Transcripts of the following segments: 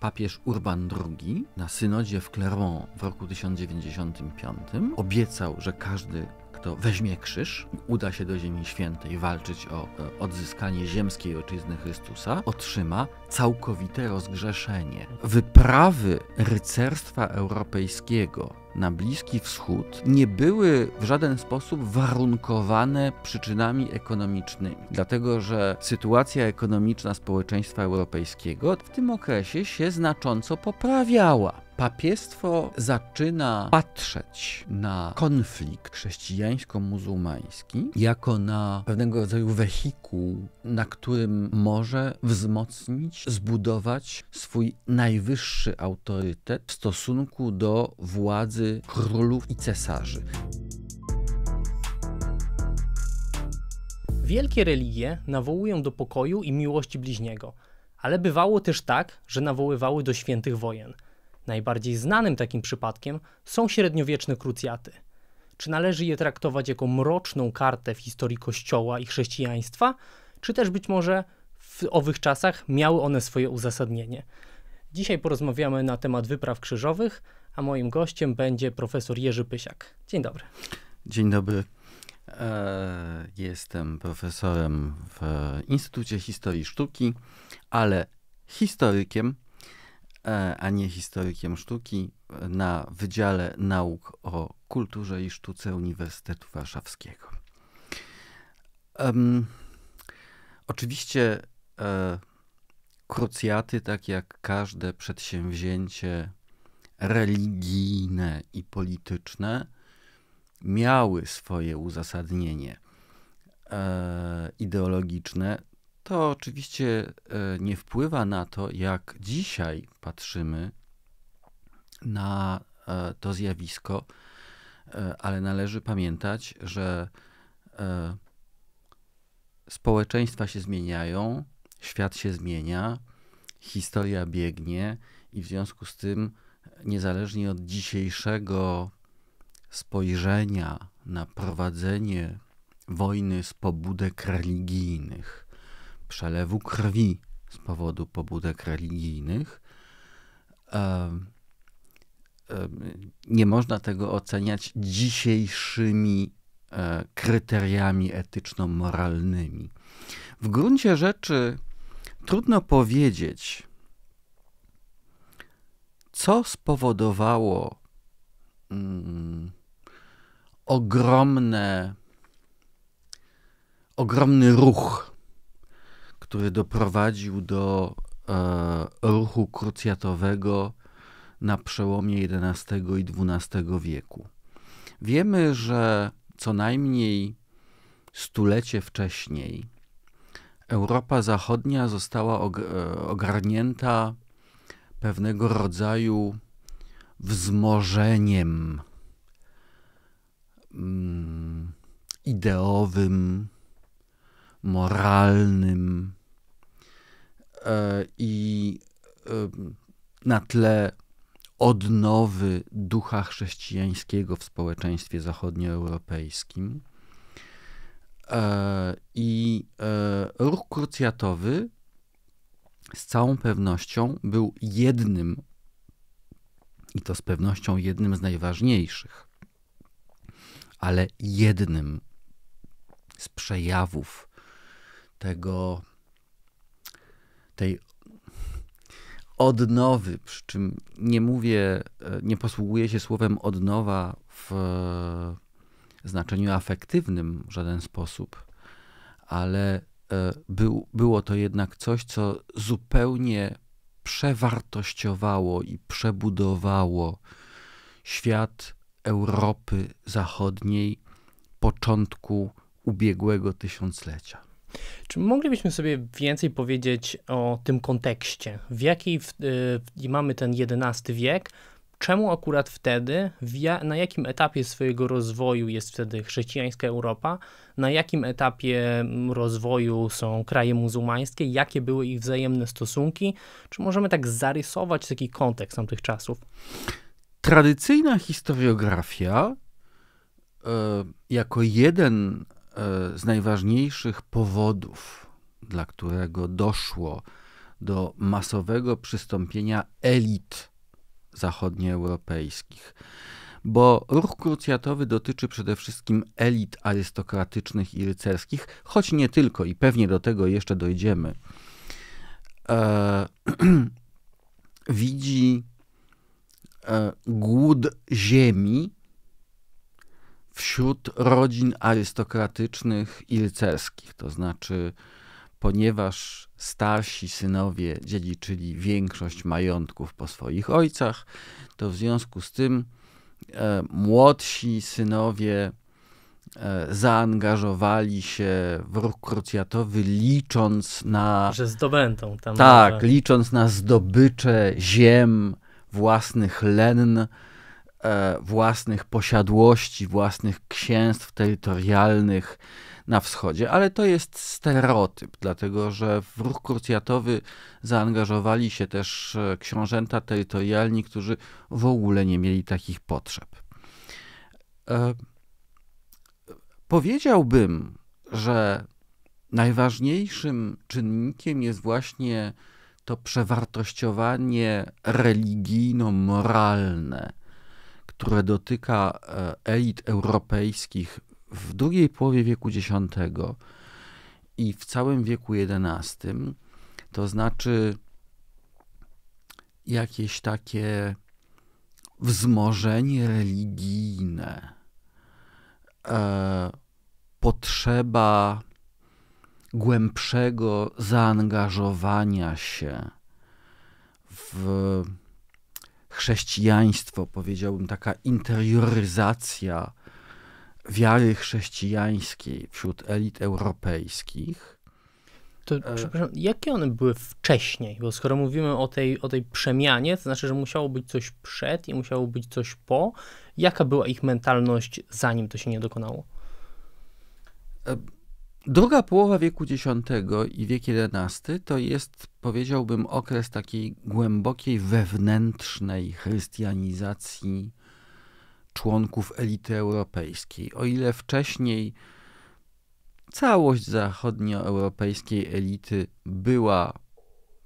papież Urban II na synodzie w Clermont w roku 1095 obiecał, że każdy kto weźmie krzyż, uda się do Ziemi Świętej walczyć o e, odzyskanie ziemskiej ojczyzny Chrystusa, otrzyma całkowite rozgrzeszenie. Wyprawy rycerstwa europejskiego na Bliski Wschód nie były w żaden sposób warunkowane przyczynami ekonomicznymi, dlatego że sytuacja ekonomiczna społeczeństwa europejskiego w tym okresie się znacząco poprawiała papiestwo zaczyna patrzeć na konflikt chrześcijańsko-muzułmański jako na pewnego rodzaju wehikuł, na którym może wzmocnić, zbudować swój najwyższy autorytet w stosunku do władzy królów i cesarzy. Wielkie religie nawołują do pokoju i miłości bliźniego, ale bywało też tak, że nawoływały do świętych wojen – Najbardziej znanym takim przypadkiem są średniowieczne krucjaty. Czy należy je traktować jako mroczną kartę w historii Kościoła i chrześcijaństwa, czy też być może w owych czasach miały one swoje uzasadnienie? Dzisiaj porozmawiamy na temat wypraw krzyżowych, a moim gościem będzie profesor Jerzy Pysiak. Dzień dobry. Dzień dobry. E, jestem profesorem w Instytucie Historii Sztuki, ale historykiem E, a nie historykiem sztuki e, na Wydziale Nauk o Kulturze i Sztuce Uniwersytetu Warszawskiego. Um, oczywiście e, krucjaty, tak jak każde przedsięwzięcie religijne i polityczne, miały swoje uzasadnienie e, ideologiczne, to oczywiście e, nie wpływa na to, jak dzisiaj patrzymy na e, to zjawisko, e, ale należy pamiętać, że społeczeństwa się zmieniają, świat się zmienia, historia biegnie i w związku z tym, niezależnie od dzisiejszego spojrzenia na prowadzenie wojny z pobudek religijnych, przelewu krwi z powodu pobudek religijnych. Nie można tego oceniać dzisiejszymi e, kryteriami etyczno-moralnymi. W gruncie rzeczy trudno powiedzieć, co spowodowało mm, ogromne, ogromny ruch który doprowadził do e, ruchu krucjatowego na przełomie XI i XII wieku. Wiemy, że co najmniej stulecie wcześniej Europa Zachodnia została e, ogarnięta pewnego rodzaju wzmożeniem mm, ideowym, moralnym, E, i na tle odnowy ducha chrześcijańskiego w społeczeństwie zachodnioeuropejskim. E, I e, ruch krucjatowy z całą pewnością był jednym, i to z pewnością jednym z najważniejszych, ale jednym z przejawów tego tej odnowy, przy czym nie mówię, e, nie posługuję się słowem odnowa w e, znaczeniu afektywnym w żaden sposób, ale e, był, było to jednak coś, co zupełnie przewartościowało i przebudowało świat Europy Zachodniej początku ubiegłego tysiąclecia. Czy moglibyśmy sobie więcej powiedzieć o tym kontekście? W jakiej w, y, mamy ten XI wiek? Czemu akurat wtedy, ja, na jakim etapie swojego rozwoju jest wtedy chrześcijańska Europa, na jakim etapie mm, rozwoju są kraje muzułmańskie, jakie były ich wzajemne stosunki? Czy możemy tak zarysować taki kontekst tamtych czasów? Tradycyjna historiografia e, jako jeden E, z najważniejszych powodów, dla którego doszło do masowego przystąpienia elit zachodnioeuropejskich. Bo ruch krucjatowy dotyczy przede wszystkim elit arystokratycznych i rycerskich, choć nie tylko, i pewnie do tego jeszcze dojdziemy. E, widzi e, głód ziemi wśród rodzin arystokratycznych i rycerskich. To znaczy, ponieważ starsi synowie dziedziczyli większość majątków po swoich ojcach, to w związku z tym e, młodsi synowie e, zaangażowali się w ruch krucjatowy, licząc na. Że zdobędą tam. Tak, może. licząc na zdobycze ziem własnych lenn, E, własnych posiadłości, własnych księstw terytorialnych na wschodzie, ale to jest stereotyp, dlatego że w ruch krucjatowy zaangażowali się też e, książęta terytorialni, którzy w ogóle nie mieli takich potrzeb. E, powiedziałbym, że najważniejszym czynnikiem jest właśnie to przewartościowanie religijno-moralne które dotyka e, elit europejskich w drugiej połowie wieku X i w całym wieku XI, to znaczy jakieś takie wzmożenie religijne, e, potrzeba głębszego zaangażowania się w chrześcijaństwo, powiedziałbym, taka interioryzacja wiary chrześcijańskiej wśród elit europejskich. To, e, przepraszam, jakie one były wcześniej? Bo skoro mówimy o tej, o tej przemianie, to znaczy, że musiało być coś przed i musiało być coś po. Jaka była ich mentalność, zanim to się nie dokonało? E Druga połowa wieku X i wiek XI to jest, powiedziałbym, okres takiej głębokiej wewnętrznej chrystianizacji członków elity europejskiej. O ile wcześniej całość zachodnioeuropejskiej elity była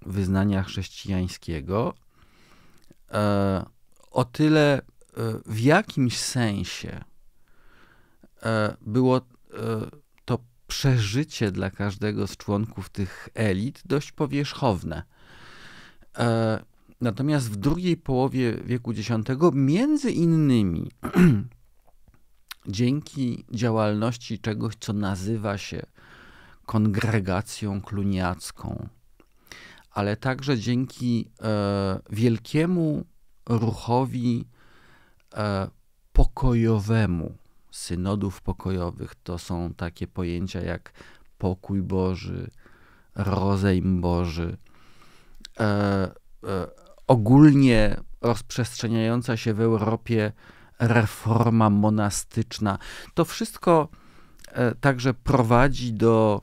wyznania chrześcijańskiego, e, o tyle e, w jakimś sensie e, było przeżycie dla każdego z członków tych elit dość powierzchowne. E, natomiast w drugiej połowie wieku X, między innymi dzięki działalności czegoś, co nazywa się kongregacją kluniacką, ale także dzięki e, wielkiemu ruchowi e, pokojowemu, synodów pokojowych to są takie pojęcia jak pokój Boży, rozejm Boży. E, e, ogólnie rozprzestrzeniająca się w Europie reforma monastyczna. To wszystko e, także prowadzi do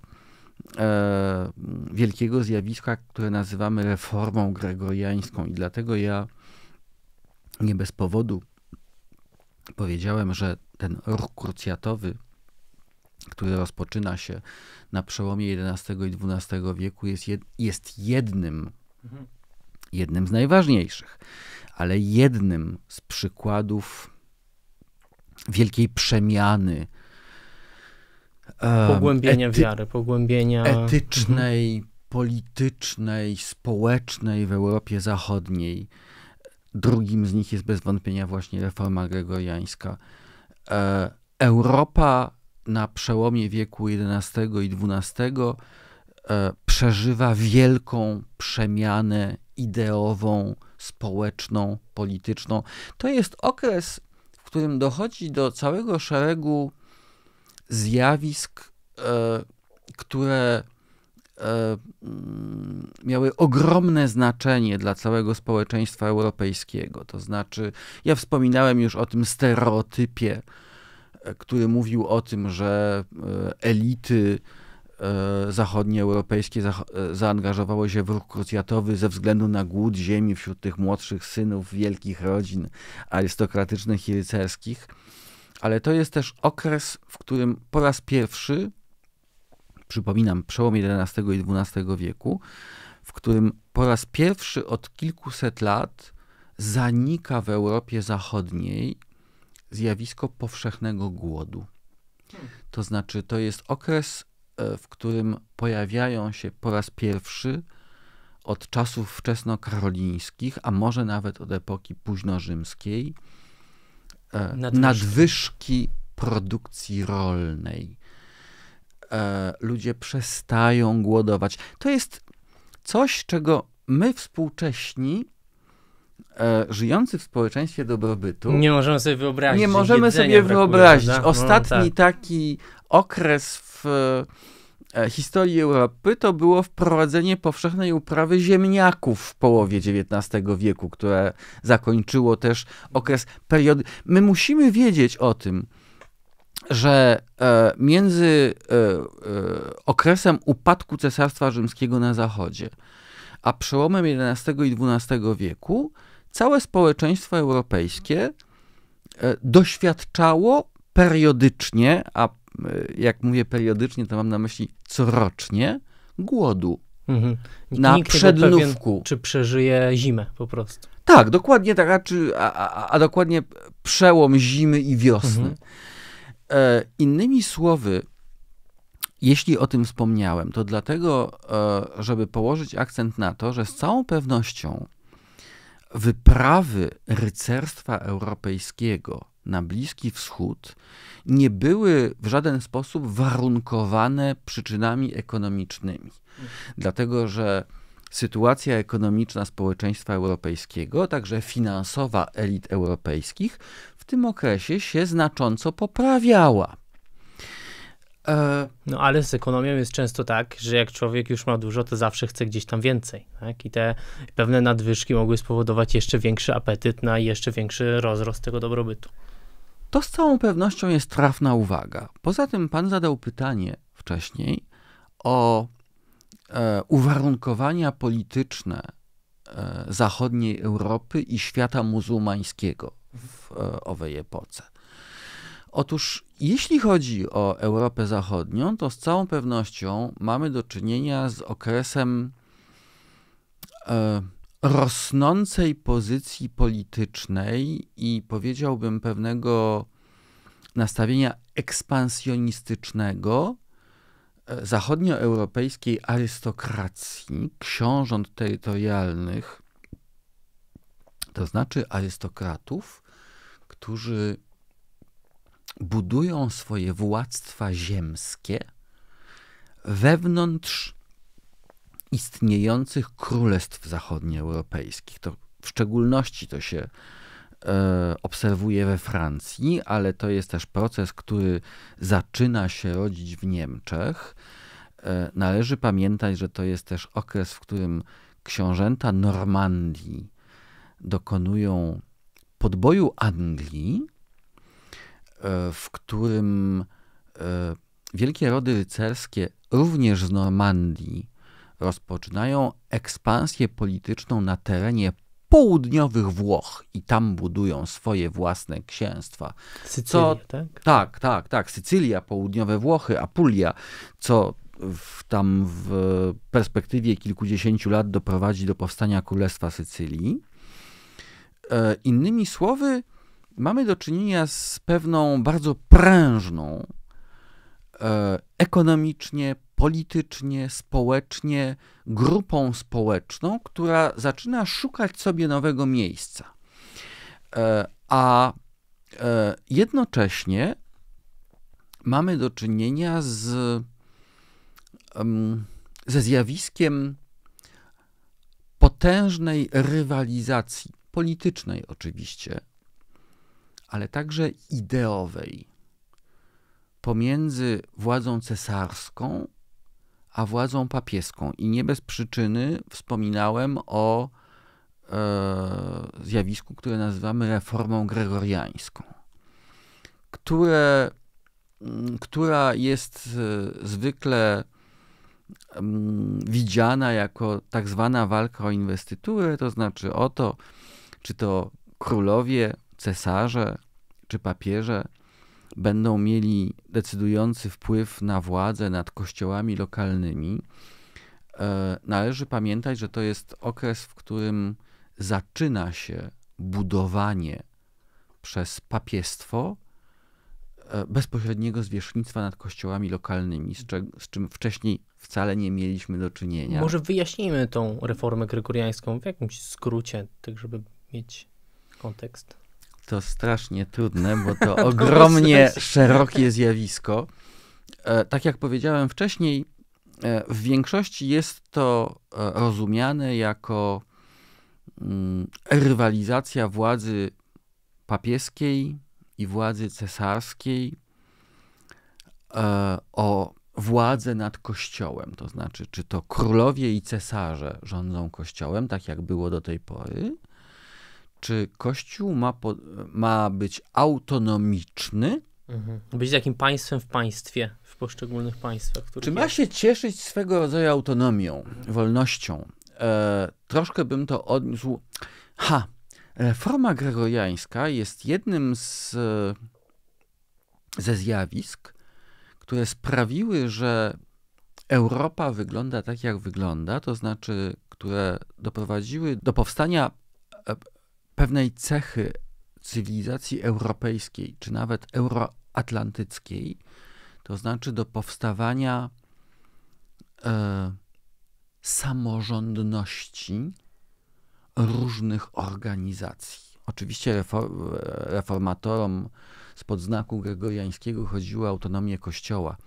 e, wielkiego zjawiska, które nazywamy reformą gregoriańską, i dlatego ja nie bez powodu powiedziałem, że ten ruch krucjatowy, który rozpoczyna się na przełomie XI i XII wieku, jest, jed, jest jednym, mhm. jednym z najważniejszych, ale jednym z przykładów wielkiej przemiany. Pogłębienia ety, wiary, pogłębienia. Etycznej, mhm. politycznej, społecznej w Europie Zachodniej. Drugim z nich jest bez wątpienia właśnie reforma gregoriańska. E, Europa na przełomie wieku XI i XII e, przeżywa wielką przemianę ideową, społeczną, polityczną. To jest okres, w którym dochodzi do całego szeregu zjawisk, e, które E, miały ogromne znaczenie dla całego społeczeństwa europejskiego. To znaczy, ja wspominałem już o tym stereotypie, e, który mówił o tym, że e, elity zachodnioeuropejskie zaangażowały się w ruch krucjatowy ze względu na głód ziemi wśród tych młodszych synów wielkich rodzin arystokratycznych i rycerskich. Ale to jest też okres, w którym po raz pierwszy przypominam, przełom XI i XII wieku, w którym po raz pierwszy od kilkuset lat zanika w Europie Zachodniej zjawisko powszechnego głodu. To znaczy, to jest okres, e, w którym pojawiają się po raz pierwszy od czasów wczesnokarolińskich, a może nawet od epoki późnorzymskiej, e, nadwyżki, nadwyżki produkcji rolnej e, ludzie przestają głodować. To jest coś, czego my współcześni e, żyjący w społeczeństwie dobrobytu. Nie możemy sobie wyobrazić. Nie możemy sobie wyobrazić. Brakuje, no, Ostatni no, tak. taki okres w e, historii Europy to było wprowadzenie powszechnej uprawy ziemniaków w połowie XIX wieku, które zakończyło też okres periody. My musimy wiedzieć o tym, że e, między e, e, okresem upadku Cesarstwa Rzymskiego na Zachodzie a przełomem XI i XII wieku całe społeczeństwo europejskie doświadczało periodycznie, a jak mówię periodycznie, to mam na myśli corocznie, głodu. Mhm. Na Nikt przednówku. Pewien, czy przeżyje zimę po prostu. Tak, dokładnie tak, a, a, a dokładnie przełom zimy i wiosny. Mhm. E, innymi słowy, jeśli o tym wspomniałem, to dlatego, e, żeby położyć akcent na to, że z całą pewnością wyprawy rycerstwa europejskiego na Bliski Wschód nie były w żaden sposób warunkowane przyczynami ekonomicznymi. Dlatego, że sytuacja ekonomiczna społeczeństwa europejskiego, także finansowa elit europejskich, tym okresie się znacząco poprawiała. E... No ale z ekonomią jest często tak, że jak człowiek już ma dużo, to zawsze chce gdzieś tam więcej. Tak? I te pewne nadwyżki mogły spowodować jeszcze większy apetyt na jeszcze większy rozrost tego dobrobytu. To z całą pewnością jest trafna uwaga. Poza tym pan zadał pytanie wcześniej o e, uwarunkowania polityczne e, zachodniej Europy i świata muzułmańskiego w e, owej epoce. Otóż, jeśli chodzi o Europę Zachodnią, to z całą pewnością mamy do czynienia z okresem e, rosnącej pozycji politycznej i powiedziałbym pewnego nastawienia ekspansjonistycznego e, zachodnioeuropejskiej arystokracji, książąt terytorialnych, to znaczy arystokratów, którzy budują swoje władztwa ziemskie wewnątrz istniejących królestw zachodnioeuropejskich. To w szczególności to się e, obserwuje we Francji, ale to jest też proces, który zaczyna się rodzić w Niemczech. E, należy pamiętać, że to jest też okres, w którym książęta Normandii dokonują podboju Anglii, e, w którym e, wielkie rody rycerskie, również z Normandii, rozpoczynają ekspansję polityczną na terenie południowych Włoch i tam budują swoje własne księstwa. Sycylia, co, tak? Tak, tak, tak. Sycylia, południowe Włochy, Apulia, co w, tam w perspektywie kilkudziesięciu lat doprowadzi do powstania Królestwa Sycylii. E, innymi słowy, mamy do czynienia z pewną bardzo prężną e, ekonomicznie, politycznie, społecznie grupą społeczną, która zaczyna szukać sobie nowego miejsca. E, a jednocześnie mamy do czynienia z, ze zjawiskiem potężnej rywalizacji politycznej oczywiście, ale także ideowej pomiędzy władzą cesarską a władzą papieską. I nie bez przyczyny wspominałem o e, zjawisku, które nazywamy reformą gregoriańską, które, mm, która jest e, zwykle mm, widziana jako tak zwana walka o inwestyturę, to znaczy o to, czy to królowie, cesarze czy papieże będą mieli decydujący wpływ na władzę nad kościołami lokalnymi, e, należy pamiętać, że to jest okres, w którym zaczyna się budowanie przez papiestwo e, bezpośredniego zwierzchnictwa nad kościołami lokalnymi, z, czym, z czym wcześniej wcale nie mieliśmy do czynienia. Może wyjaśnijmy tą reformę krykuriańską w jakimś skrócie, tak żeby mieć kontekst? To strasznie trudne, bo to ogromnie szerokie zjawisko. E, tak jak powiedziałem wcześniej, e, w większości jest to e, rozumiane jako mm, rywalizacja władzy papieskiej i władzy cesarskiej o władzę nad kościołem. To znaczy, czy to królowie i cesarze rządzą kościołem, tak jak było do tej pory, czy Kościół ma, po, ma być autonomiczny? Mhm. Być takim państwem w państwie, w poszczególnych państwach. Czy ma się cieszyć swego rodzaju autonomią, wolnością? E, troszkę bym to odniósł. Ha! Reforma gregoriańska jest jednym z, ze zjawisk, które sprawiły, że Europa wygląda tak, jak wygląda, to znaczy, które doprowadziły do powstania pewnej cechy cywilizacji europejskiej, czy nawet euroatlantyckiej, to znaczy do powstawania e, samorządności różnych organizacji. Oczywiście reformatorom spod znaku gregoriańskiego chodziło o autonomię kościoła,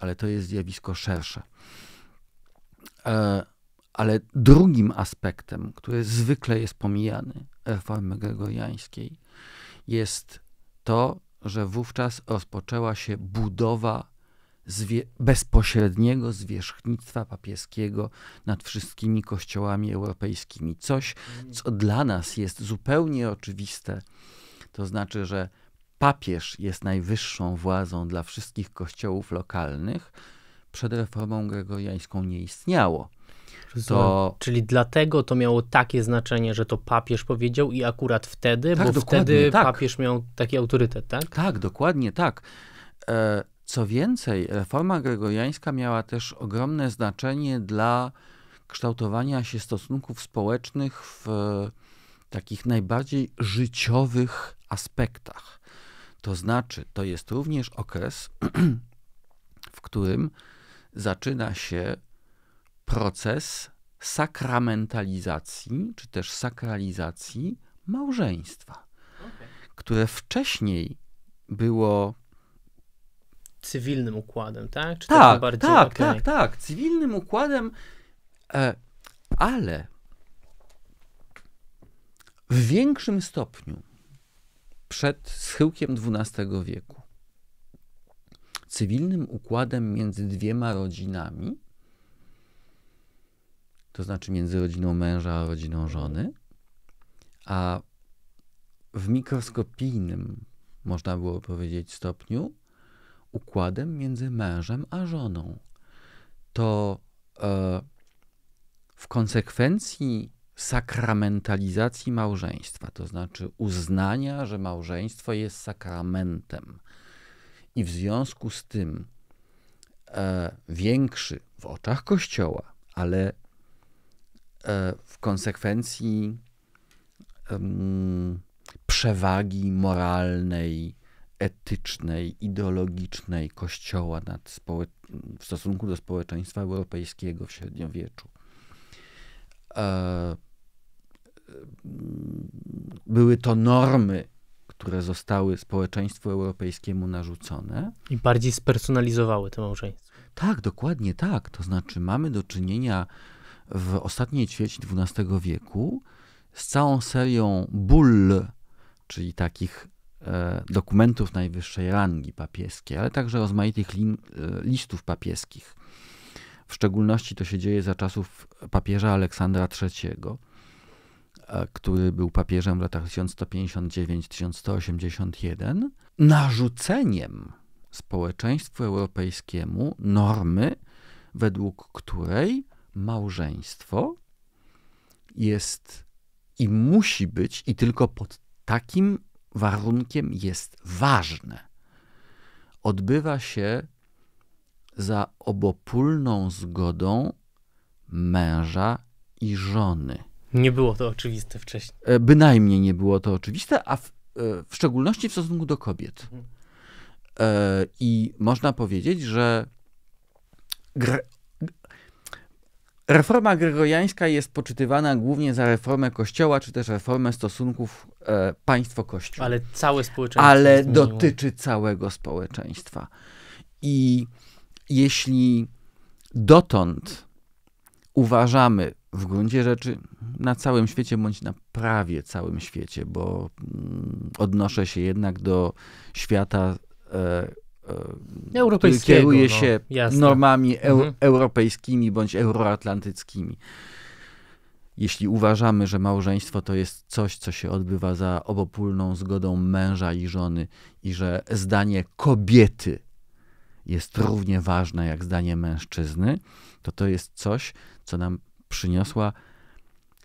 ale to jest zjawisko szersze. E, ale drugim aspektem, który zwykle jest pomijany reformy gregoriańskiej, jest to, że wówczas rozpoczęła się budowa zwie bezpośredniego zwierzchnictwa papieskiego nad wszystkimi kościołami europejskimi. Coś, co dla nas jest zupełnie oczywiste, to znaczy, że papież jest najwyższą władzą dla wszystkich kościołów lokalnych, przed reformą gregoriańską nie istniało. To... Czyli dlatego to miało takie znaczenie, że to papież powiedział i akurat wtedy, tak, bo wtedy tak. papież miał taki autorytet, tak? Tak, dokładnie tak. E, co więcej, reforma gregoriańska miała też ogromne znaczenie dla kształtowania się stosunków społecznych w e, takich najbardziej życiowych aspektach. To znaczy, to jest również okres, w którym zaczyna się proces sakramentalizacji, czy też sakralizacji małżeństwa, okay. które wcześniej było cywilnym układem, tak? Czy tak, bardziej, tak, okay. tak, tak, cywilnym układem, e, ale w większym stopniu przed schyłkiem XII wieku cywilnym układem między dwiema rodzinami to znaczy między rodziną męża a rodziną żony, a w mikroskopijnym, można było powiedzieć, stopniu układem między mężem a żoną. To e, w konsekwencji sakramentalizacji małżeństwa, to znaczy uznania, że małżeństwo jest sakramentem. I w związku z tym e, większy w oczach Kościoła, ale E, w konsekwencji przewagi moralnej, etycznej, ideologicznej Kościoła nad w stosunku do społeczeństwa europejskiego w średniowieczu. E, były to normy, które zostały społeczeństwu europejskiemu narzucone. I bardziej spersonalizowały to małżeństwa. Tak, dokładnie tak. To znaczy, mamy do czynienia w ostatniej ćwierci XII wieku z całą serią bull, czyli takich e, dokumentów najwyższej rangi papieskiej, ale także rozmaitych e, listów papieskich. W szczególności to się dzieje za czasów papieża Aleksandra III, e, który był papieżem w latach 1159-1181, narzuceniem społeczeństwu europejskiemu normy, według której małżeństwo jest i musi być, i tylko pod takim warunkiem jest ważne. Odbywa się za obopólną zgodą męża i żony. Nie było to oczywiste wcześniej. E, bynajmniej nie było to oczywiste, a w, e, w szczególności w stosunku do kobiet. Mhm. E, I można powiedzieć, że Reforma gregoriańska jest poczytywana głównie za reformę kościoła, czy też reformę stosunków e, państwo-kościół. Ale całe społeczeństwo. Ale dotyczy całego społeczeństwa. I jeśli dotąd uważamy w gruncie rzeczy na całym świecie, bądź na prawie całym świecie, bo mm, odnoszę się jednak do świata e, kieruje no, się no, normami eu, mhm. europejskimi bądź euroatlantyckimi. Jeśli uważamy, że małżeństwo to jest coś, co się odbywa za obopólną zgodą męża i żony i że zdanie kobiety jest równie ważne jak zdanie mężczyzny, to to jest coś, co nam przyniosła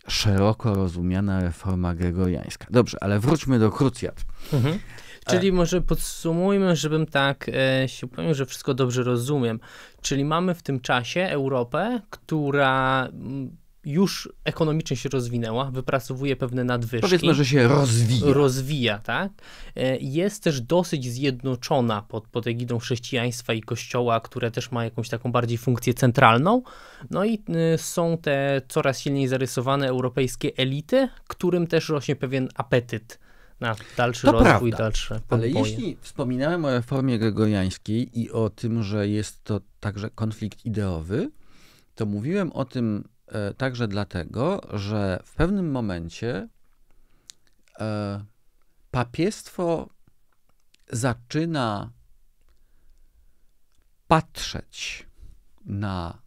szeroko rozumiana reforma gregoriańska. Dobrze, ale wróćmy do krucjat. Mhm. Czyli może podsumujmy, żebym tak e, się upewnił, że wszystko dobrze rozumiem. Czyli mamy w tym czasie Europę, która mm, już ekonomicznie się rozwinęła, wypracowuje pewne nadwyżki. Powiedzmy, że się rozwija. Rozwija, tak. E, jest też dosyć zjednoczona pod, pod egidą chrześcijaństwa i kościoła, które też ma jakąś taką bardziej funkcję centralną. No i y, są te coraz silniej zarysowane europejskie elity, którym też rośnie pewien apetyt na dalszy to rozwój, prawda. dalsze Ale jeśli wspominałem o reformie gregoriańskiej i o tym, że jest to także konflikt ideowy, to mówiłem o tym e, także dlatego, że w pewnym momencie e, papiestwo zaczyna patrzeć na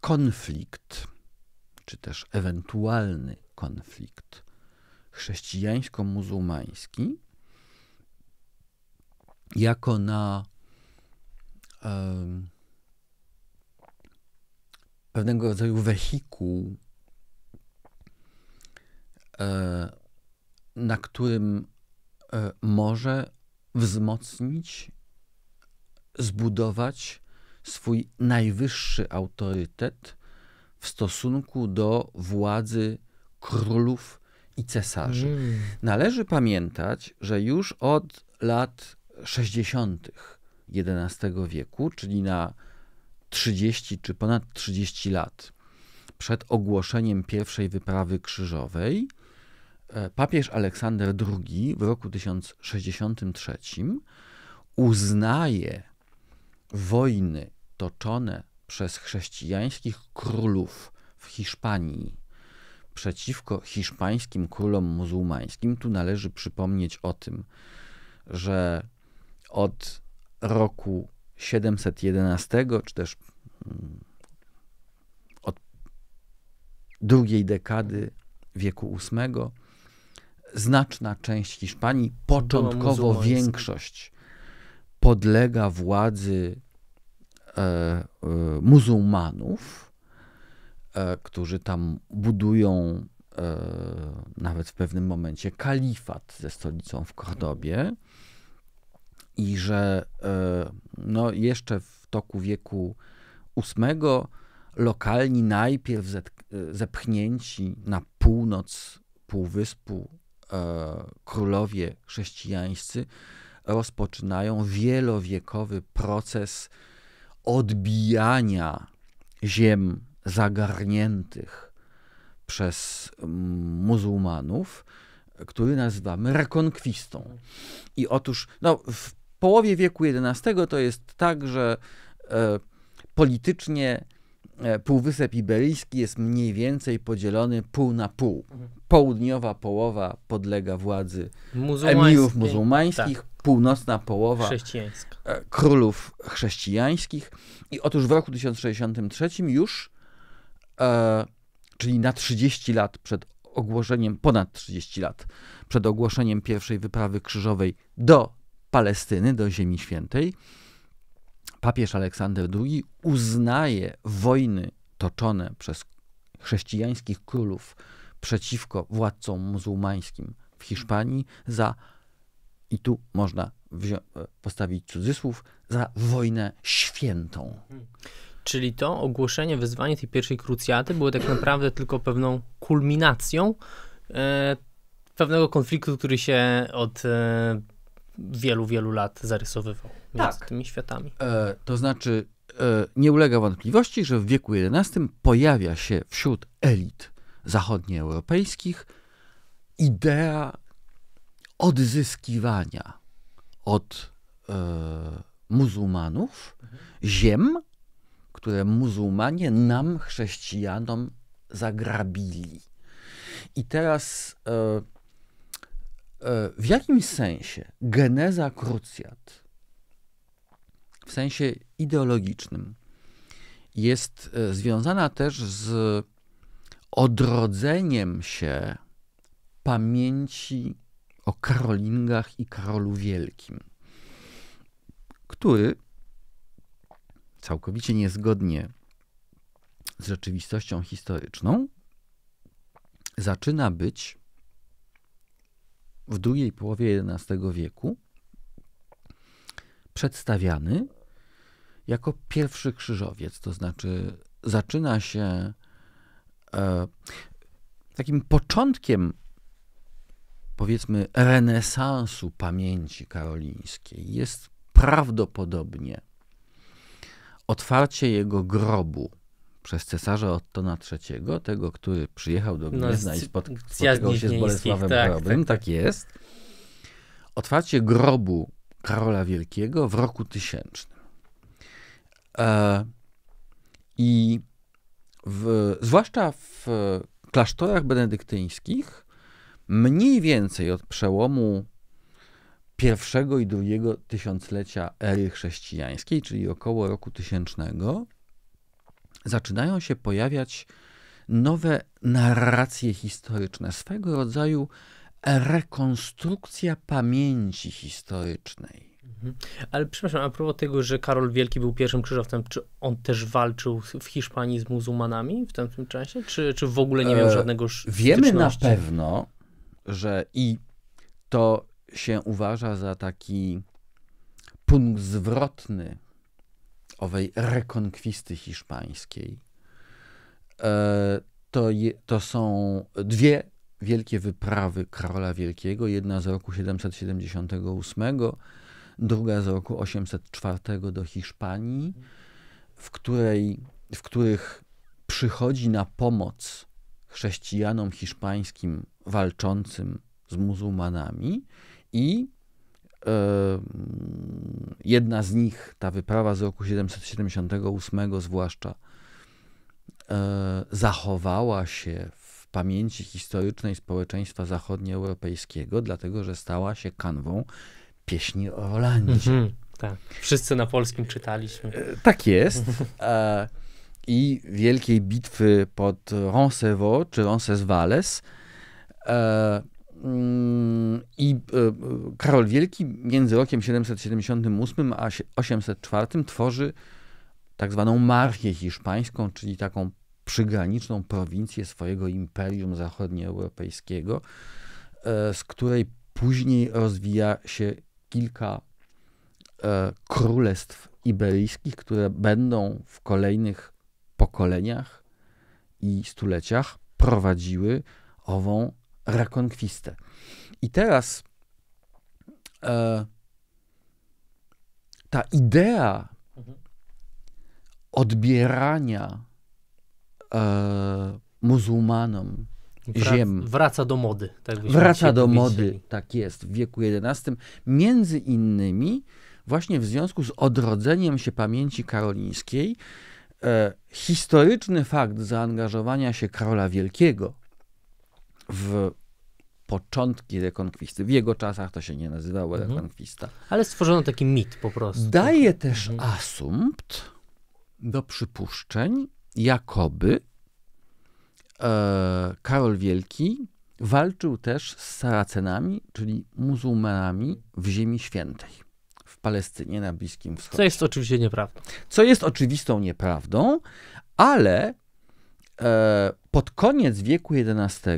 konflikt, czy też ewentualny konflikt chrześcijańsko-muzułmański jako na um, pewnego rodzaju wehikuł, e, na którym e, może wzmocnić, zbudować swój najwyższy autorytet w stosunku do władzy królów i cesarzy. Mm. Należy pamiętać, że już od lat 60. XI wieku, czyli na 30 czy ponad 30 lat przed ogłoszeniem pierwszej wyprawy krzyżowej, e, papież Aleksander II w roku 1063 uznaje wojny toczone przez chrześcijańskich królów w Hiszpanii przeciwko hiszpańskim królom muzułmańskim, tu należy przypomnieć o tym, że od roku 711, czy też mm, od drugiej dekady wieku VIII, znaczna część Hiszpanii, początkowo większość, podlega władzy e, e, muzułmanów E, którzy tam budują e, nawet w pewnym momencie kalifat ze stolicą w Kordobie i że e, no, jeszcze w toku wieku VIII lokalni najpierw zepchnięci na północ półwyspu królowie chrześcijańscy rozpoczynają wielowiekowy proces odbijania ziem zagarniętych przez muzułmanów, który nazywamy rekonkwistą. I otóż no, w połowie wieku XI to jest tak, że e, politycznie e, Półwysep Iberyjski jest mniej więcej podzielony pół na pół. Mhm. Południowa połowa podlega władzy emirów tak. muzułmańskich, tak. północna połowa e, królów chrześcijańskich. I otóż w roku 1063 już E, czyli na 30 lat przed ogłoszeniem, ponad 30 lat przed ogłoszeniem pierwszej wyprawy krzyżowej do Palestyny, do Ziemi Świętej, papież Aleksander II uznaje wojny toczone przez chrześcijańskich królów przeciwko władcom muzułmańskim w Hiszpanii za, i tu można postawić cudzysłów, za wojnę świętą. Hmm. Czyli to ogłoszenie, wezwanie tej pierwszej krucjaty było tak naprawdę tylko pewną kulminacją e, pewnego konfliktu, który się od e, wielu, wielu lat zarysowywał między tak. tymi światami. E, to znaczy, e, nie ulega wątpliwości, że w wieku XI pojawia się wśród elit zachodnioeuropejskich idea odzyskiwania od e, muzułmanów mhm. ziem, które muzułmanie nam, chrześcijanom, zagrabili. I teraz e, e, w jakim sensie geneza krucjat, w sensie ideologicznym, jest e, związana też z odrodzeniem się pamięci o Karolingach i Karolu Wielkim, który całkowicie niezgodnie z rzeczywistością historyczną, zaczyna być w drugiej połowie XI wieku przedstawiany jako pierwszy krzyżowiec, to znaczy zaczyna się e, takim początkiem powiedzmy renesansu pamięci karolińskiej jest prawdopodobnie otwarcie jego grobu przez cesarza Ottona III, tego, który przyjechał do no, Gniezna no, i spotkał, się z Bolesławem tak, tak, no, tak. tak jest, otwarcie grobu Karola Wielkiego w roku tysięcznym. E, I w, zwłaszcza w klasztorach benedyktyńskich mniej więcej od przełomu pierwszego i drugiego tysiąclecia ery chrześcijańskiej, czyli około roku tysięcznego, zaczynają się pojawiać nowe narracje historyczne, swego rodzaju rekonstrukcja pamięci historycznej. Mhm. Ale przepraszam, a propos tego, że Karol Wielki był pierwszym krzyżowcem, czy on też walczył w Hiszpanii z muzułmanami w tamtym czasie, czy, czy w ogóle nie miał e, żadnego e, Wiemy na pewno, że i to się uważa za taki punkt zwrotny owej rekonkwisty hiszpańskiej. E, to, je, to są dwie wielkie wyprawy Karola Wielkiego, jedna z roku 778, druga z roku 804 do Hiszpanii, w, której, w których przychodzi na pomoc chrześcijanom hiszpańskim walczącym z muzułmanami i e, jedna z nich, ta wyprawa z roku 778, zwłaszcza, e, zachowała się w pamięci historycznej społeczeństwa zachodnioeuropejskiego, dlatego że stała się kanwą pieśni o Rolandzie. Mhm, tak. Wszyscy na polskim czytaliśmy. E, tak jest. I wielkiej bitwy pod Roncevaux czy Roncesvalles Mm, I e, e, Karol Wielki między rokiem 778 a 804 tworzy tak zwaną Marchię Hiszpańską, czyli taką przygraniczną prowincję swojego imperium zachodnioeuropejskiego, e, z której później rozwija się kilka królestw iberyjskich, które będą w kolejnych pokoleniach i stuleciach prowadziły ową Reconquistę. I teraz e, ta idea mhm. odbierania e, muzułmanom ziem. Wraca do mody. Tak wraca do powiedzieli. mody, tak jest, w wieku XI. Między innymi właśnie w związku z odrodzeniem się pamięci karolińskiej, e, historyczny fakt zaangażowania się Karola Wielkiego w początki rekonkwisty. W jego czasach to się nie nazywało mhm. rekonkwista. Ale stworzono taki mit po prostu. Daje też mhm. asumpt do przypuszczeń, jakoby e, Karol Wielki walczył też z Saracenami, czyli muzułmanami w Ziemi Świętej. W Palestynie na Bliskim Wschodzie. Co jest oczywiście nieprawdą. Co jest oczywistą nieprawdą, ale e, pod koniec wieku XI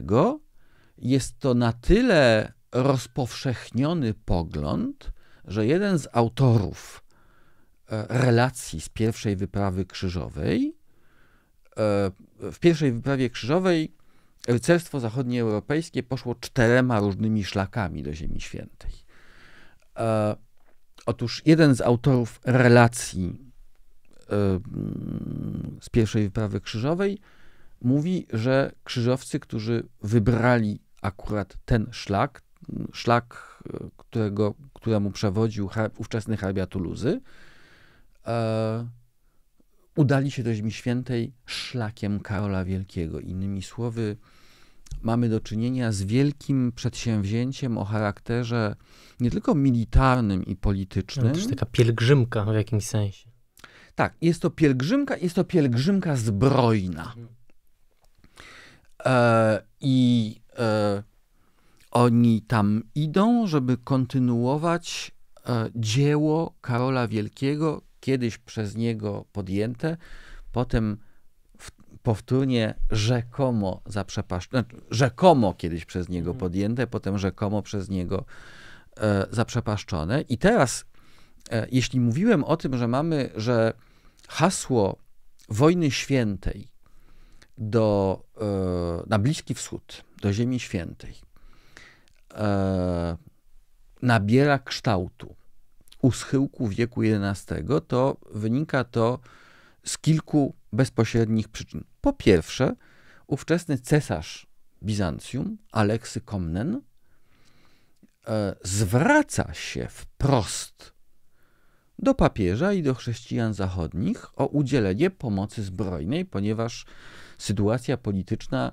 jest to na tyle rozpowszechniony pogląd, że jeden z autorów e, relacji z pierwszej wyprawy krzyżowej, e, w pierwszej wyprawie krzyżowej rycerstwo zachodnioeuropejskie poszło czterema różnymi szlakami do Ziemi Świętej. E, otóż jeden z autorów relacji z pierwszej wyprawy krzyżowej mówi, że krzyżowcy, którzy wybrali akurat ten szlak, szlak, którego, któremu przewodził ówczesny hrabia Tuluzy, e, udali się do Ziemi Świętej szlakiem Karola Wielkiego. Innymi słowy, mamy do czynienia z wielkim przedsięwzięciem o charakterze nie tylko militarnym i politycznym. No, to jest taka pielgrzymka w jakimś sensie. Tak, jest to pielgrzymka, jest to pielgrzymka zbrojna. E, I E, oni tam idą, żeby kontynuować e, dzieło Karola Wielkiego, kiedyś przez niego podjęte, potem powtórnie rzekomo zaprzepaszczone, znaczy, rzekomo kiedyś przez niego mhm. podjęte, potem rzekomo przez niego e, zaprzepaszczone. I teraz, jeśli mówiłem o tym, że mamy, że hasło wojny świętej do, na Bliski Wschód, do Ziemi Świętej e, nabiera kształtu u schyłku wieku XI, to wynika to z kilku bezpośrednich przyczyn. Po pierwsze, ówczesny cesarz Bizancjum, Aleksy Komnen, e, zwraca się wprost do papieża i do chrześcijan zachodnich o udzielenie pomocy zbrojnej, ponieważ sytuacja polityczna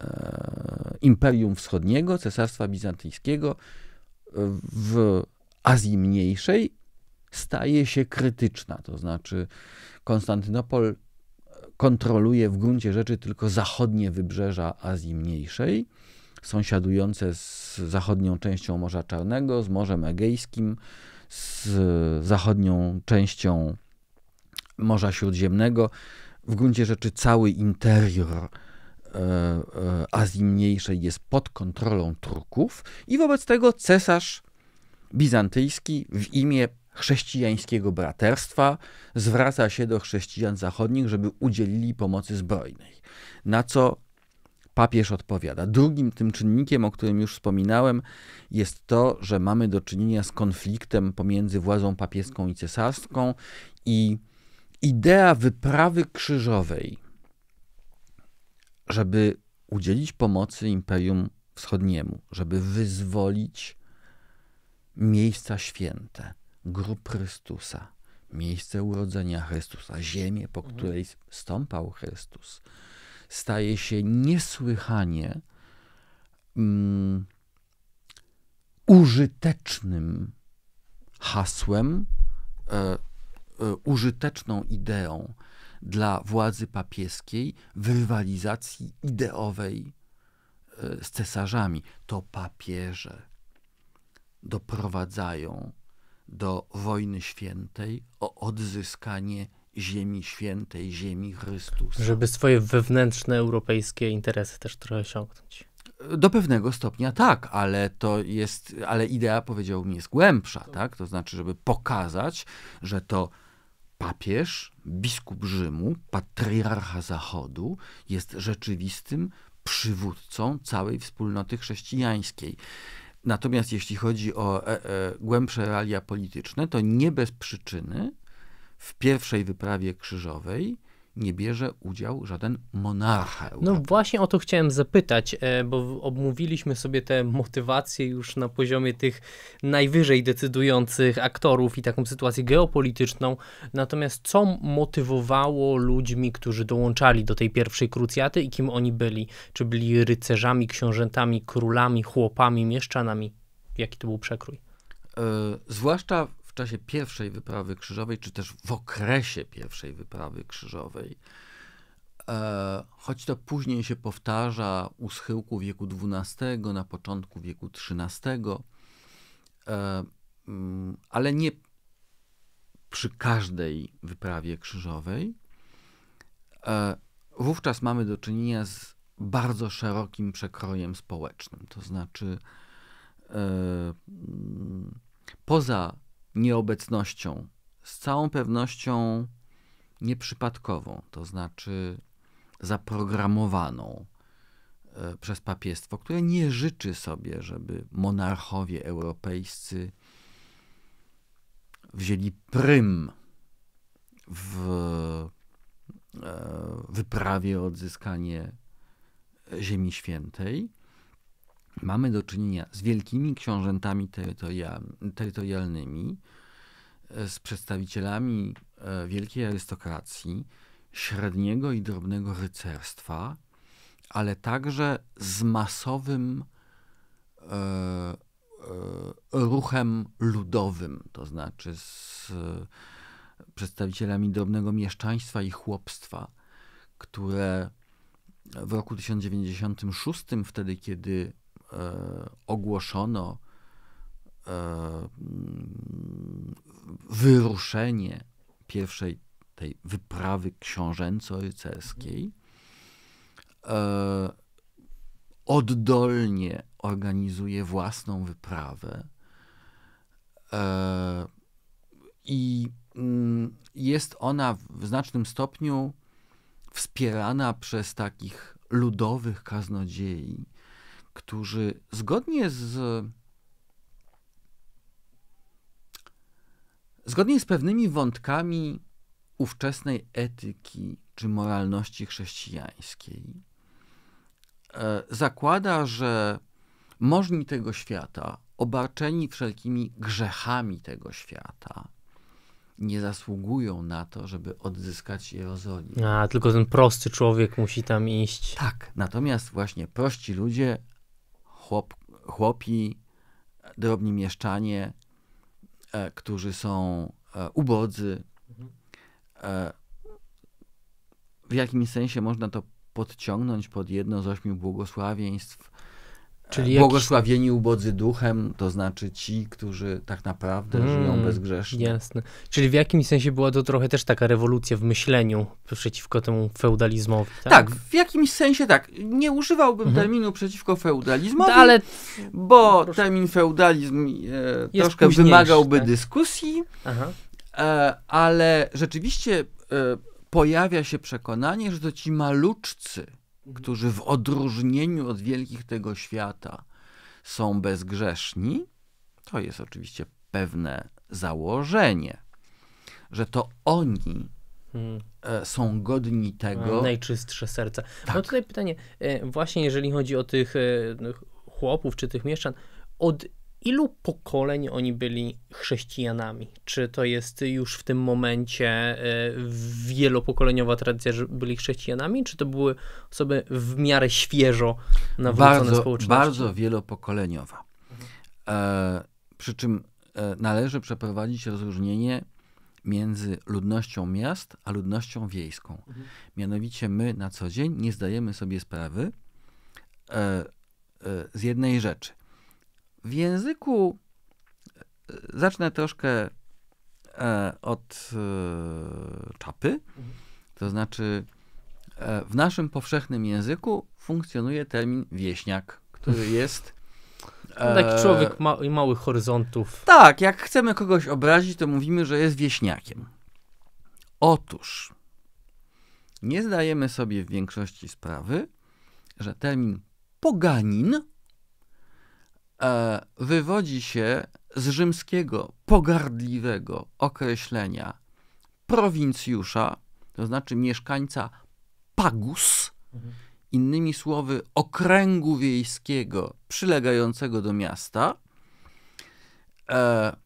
E, Imperium Wschodniego, Cesarstwa Bizantyjskiego w Azji Mniejszej staje się krytyczna. To znaczy, Konstantynopol kontroluje w gruncie rzeczy tylko zachodnie wybrzeża Azji Mniejszej, sąsiadujące z zachodnią częścią Morza Czarnego, z Morzem Egejskim, z zachodnią częścią Morza Śródziemnego. W gruncie rzeczy cały interior E, e, Azji Mniejszej jest pod kontrolą Turków i wobec tego cesarz bizantyjski w imię chrześcijańskiego braterstwa zwraca się do chrześcijan zachodnich, żeby udzielili pomocy zbrojnej. Na co papież odpowiada. Drugim tym czynnikiem, o którym już wspominałem, jest to, że mamy do czynienia z konfliktem pomiędzy władzą papieską i cesarską i idea wyprawy krzyżowej żeby udzielić pomocy Imperium Wschodniemu, żeby wyzwolić miejsca święte, grób Chrystusa, miejsce urodzenia Chrystusa, ziemię, po mhm. której stąpał Chrystus, staje się niesłychanie mm, użytecznym hasłem, e, e, użyteczną ideą dla władzy papieskiej w rywalizacji ideowej e, z cesarzami. To papieże doprowadzają do wojny świętej o odzyskanie ziemi świętej, ziemi Chrystusa. Żeby swoje wewnętrzne europejskie interesy też trochę osiągnąć. Do pewnego stopnia tak, ale to jest, ale idea powiedziałbym jest głębsza, tak? To znaczy, żeby pokazać, że to papież, biskup Rzymu, patriarcha Zachodu, jest rzeczywistym przywódcą całej wspólnoty chrześcijańskiej. Natomiast jeśli chodzi o e, e, głębsze realia polityczne, to nie bez przyczyny w pierwszej wyprawie krzyżowej nie bierze udziału żaden monarcha. Europy. No właśnie o to chciałem zapytać, e, bo omówiliśmy sobie te motywacje już na poziomie tych najwyżej decydujących aktorów i taką sytuację geopolityczną. Natomiast co motywowało ludźmi, którzy dołączali do tej pierwszej krucjaty i kim oni byli? Czy byli rycerzami, książętami, królami, chłopami, mieszczanami? Jaki to był przekrój? Yy, zwłaszcza czasie pierwszej wyprawy krzyżowej, czy też w okresie pierwszej wyprawy krzyżowej, e, choć to później się powtarza u schyłku wieku XII, na początku wieku XIII, e, mm, ale nie przy każdej wyprawie krzyżowej, e, wówczas mamy do czynienia z bardzo szerokim przekrojem społecznym. To znaczy, mm, poza nieobecnością, z całą pewnością nieprzypadkową, to znaczy zaprogramowaną e, przez papiestwo, które nie życzy sobie, żeby monarchowie europejscy wzięli prym w e, wyprawie o odzyskanie Ziemi Świętej mamy do czynienia z wielkimi książętami terytorialnymi, e, z przedstawicielami e, wielkiej arystokracji, średniego i drobnego rycerstwa, ale także z masowym e, e, ruchem ludowym, to znaczy z e, przedstawicielami drobnego mieszczaństwa i chłopstwa, które w roku 1906, wtedy kiedy E, ogłoszono e, mm, wyruszenie pierwszej tej wyprawy książęco-rycerskiej, e, oddolnie organizuje własną wyprawę i mm, jest ona w znacznym stopniu wspierana przez takich ludowych kaznodziei, którzy zgodnie z zgodnie z pewnymi wątkami ówczesnej etyki czy moralności chrześcijańskiej e, zakłada, że możni tego świata, obarczeni wszelkimi grzechami tego świata, nie zasługują na to, żeby odzyskać Jerozolimę. A, tylko ten prosty człowiek musi tam iść. Tak, natomiast właśnie prości ludzie chłop, chłopi, drobni mieszczanie, e, którzy są e, ubodzy. E, w jakimś sensie można to podciągnąć pod jedno z ośmiu błogosławieństw Czyli Błogosławieni jakiś... ubodzy duchem, to znaczy ci, którzy tak naprawdę mm, żyją bezgrzesznie. Jasne. Czyli w jakimś sensie była to trochę też taka rewolucja w myśleniu przeciwko temu feudalizmowi. Tak, tak w jakimś sensie tak. Nie używałbym mhm. terminu przeciwko feudalizmowi, no, ale... bo no, termin feudalizm e, troszkę wymagałby tak? dyskusji, e, ale rzeczywiście e, pojawia się przekonanie, że to ci maluczcy, którzy w odróżnieniu od wielkich tego świata są bezgrzeszni, to jest oczywiście pewne założenie, że to oni hmm. E, są godni tego. Najczystsze serca. No tak. tutaj pytanie, e, właśnie jeżeli chodzi o tych e, no, chłopów czy tych mieszczan, od ilu pokoleń oni byli chrześcijanami? Czy to jest już w tym momencie e, wielopokoleniowa tradycja, że byli chrześcijanami, czy to były osoby w miarę świeżo nawrócone społeczności? Bardzo wielopokoleniowa. E, przy czym e, należy przeprowadzić rozróżnienie między ludnością miast, a ludnością wiejską. Mhm. Mianowicie my na co dzień nie zdajemy sobie sprawy e, e z jednej rzeczy w języku e, zacznę troszkę e, od e, czapy. Mhm. To znaczy, w naszym powszechnym języku funkcjonuje termin wieśniak, który jest. No taki człowiek ma małych horyzontów. Tak, jak chcemy kogoś obrazić, to mówimy, że jest wieśniakiem. Otóż nie zdajemy sobie w większości sprawy, że termin poganin E, wywodzi się z rzymskiego pogardliwego określenia prowincjusza, to znaczy mieszkańca pagus, mhm. innymi słowy okręgu wiejskiego przylegającego do miasta. E,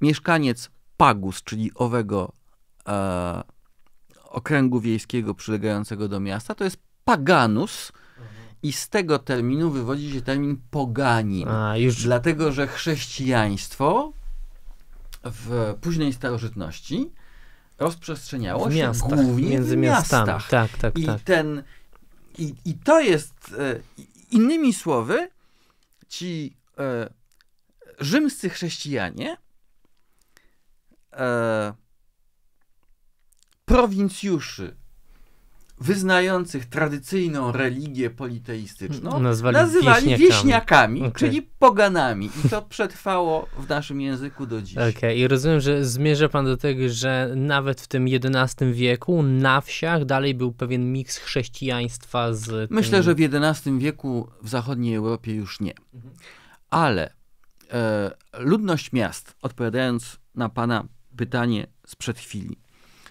mieszkaniec pagus, czyli owego e, okręgu wiejskiego przylegającego do miasta, to jest paganus, i z tego terminu wywodzi się termin poganin. A, już... Dlatego, że chrześcijaństwo w późnej starożytności rozprzestrzeniało w się głównie między Miastach. Tak, tak, tak, I tak. ten i, i to jest e, innymi słowy ci e, rzymscy chrześcijanie e, prowincjuszy wyznających tradycyjną religię politeistyczną mm, Nazwali nazywali wieśniakami, okay. czyli poganami. I to przetrwało w naszym języku do dziś. Okej, okay. i rozumiem, że zmierza pan do tego, że nawet w tym XI wieku na wsiach dalej był pewien miks chrześcijaństwa z... Tym... Myślę, że w XI wieku w zachodniej Europie już nie. Mhm. Ale e, ludność miast, odpowiadając na pana pytanie sprzed chwili,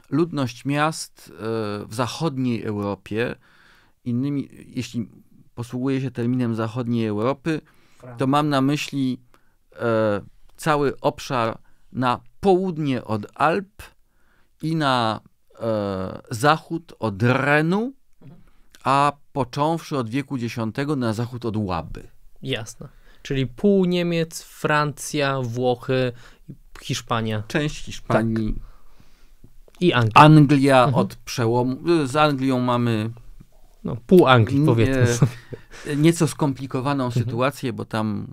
ludność miast e, w zachodniej Europie, innymi, jeśli posługuje się terminem zachodniej Europy, to mam na myśli e, cały obszar na południe od Alp i na e, zachód od Renu, mhm. a począwszy od wieku X na zachód od Łaby. Jasne. Czyli pół Niemiec, Francja, Włochy, Hiszpania. Część Hiszpanii. Tak i Anglia. Anglia mhm. od przełomu. Z Anglią mamy. No, pół Anglii, nie, powiedzmy. E, nieco skomplikowaną mhm. sytuację, bo tam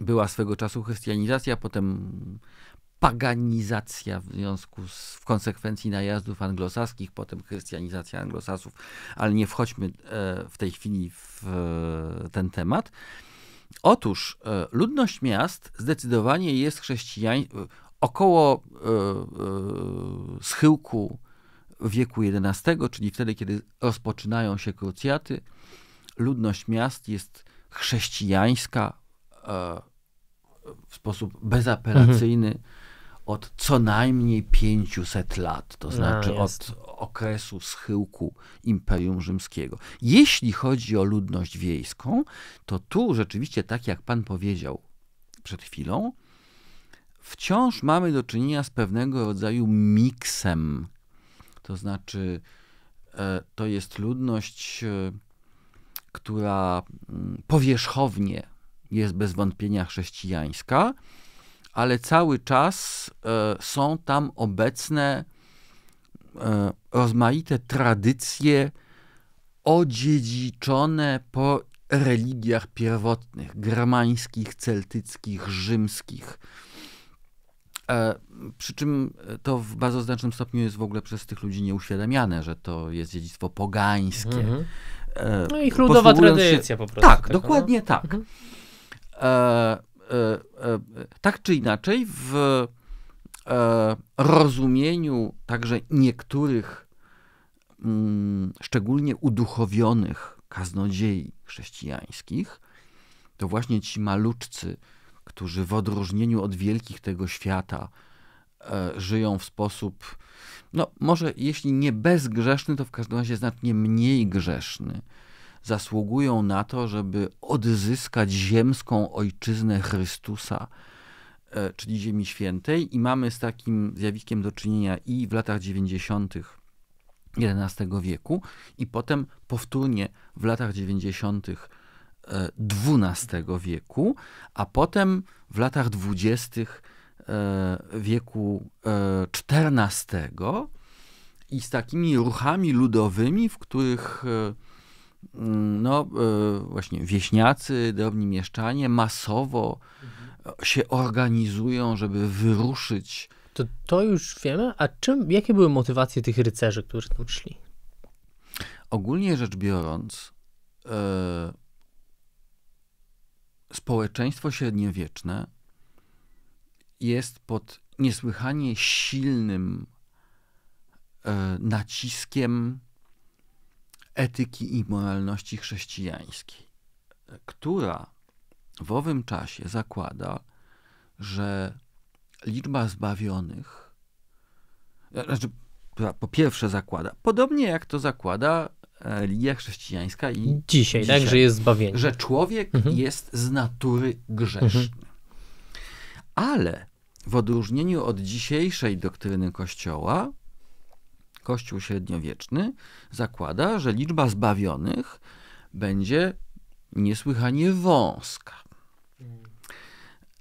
była swego czasu chrystianizacja, potem paganizacja w związku z w konsekwencji najazdów anglosaskich, potem chrystianizacja anglosasów, ale nie wchodźmy e, w tej chwili w e, ten temat. Otóż ludność miast zdecydowanie jest chrześcijań około e, e, schyłku wieku XI, czyli wtedy, kiedy rozpoczynają się krucjaty, ludność miast jest chrześcijańska e, w sposób bezapelacyjny mhm. od co najmniej 500 lat, to znaczy no, od okresu schyłku Imperium Rzymskiego. Jeśli chodzi o ludność wiejską, to tu rzeczywiście, tak jak pan powiedział przed chwilą, wciąż mamy do czynienia z pewnego rodzaju miksem. To znaczy, e, to jest ludność, e, która mm, powierzchownie jest bez wątpienia chrześcijańska, ale cały czas e, są tam obecne rozmaite tradycje odziedziczone po religiach pierwotnych germańskich, celtyckich, rzymskich E, przy czym e, to w bardzo znacznym stopniu jest w ogóle przez tych ludzi nieuświadamiane, że to jest dziedzictwo pogańskie. Mhm. E, no ich ludowa tradycja się... po prostu. Tak, dokładnie no? tak. Mhm. tak czy inaczej, w rozumieniu także niektórych mm, szczególnie uduchowionych kaznodziei chrześcijańskich, to właśnie ci maluczcy, którzy w odróżnieniu od wielkich tego świata e, żyją w sposób, no może jeśli nie bezgrzeszny, to w każdym razie znacznie mniej grzeszny, zasługują na to, żeby odzyskać ziemską ojczyznę Chrystusa, e, czyli Ziemi Świętej, i mamy z takim zjawiskiem do czynienia i w latach 90. XI wieku, i potem powtórnie w latach 90. XII wieku, a potem w latach dwudziestych e, wieku XIV e, i z takimi ruchami ludowymi, w których e, mm, no, właśnie wieśniacy, drobni mieszczanie masowo mhm. się organizują, żeby wyruszyć. To, to już wiemy, a czym, jakie były motywacje tych rycerzy, którzy tam szli? Ogólnie rzecz biorąc, społeczeństwo średniowieczne jest pod niesłychanie silnym e, naciskiem etyki i moralności chrześcijańskiej, która w owym czasie zakłada, że liczba zbawionych, e, znaczy, po pierwsze zakłada, podobnie jak to zakłada religia chrześcijańska i dzisiaj, dzisiaj tak, że jest zbawienie. Że człowiek mhm. jest z natury grzeszny. Mhm. Ale w odróżnieniu od dzisiejszej doktryny Kościoła, Kościół średniowieczny zakłada, że liczba zbawionych będzie niesłychanie wąska. Mm.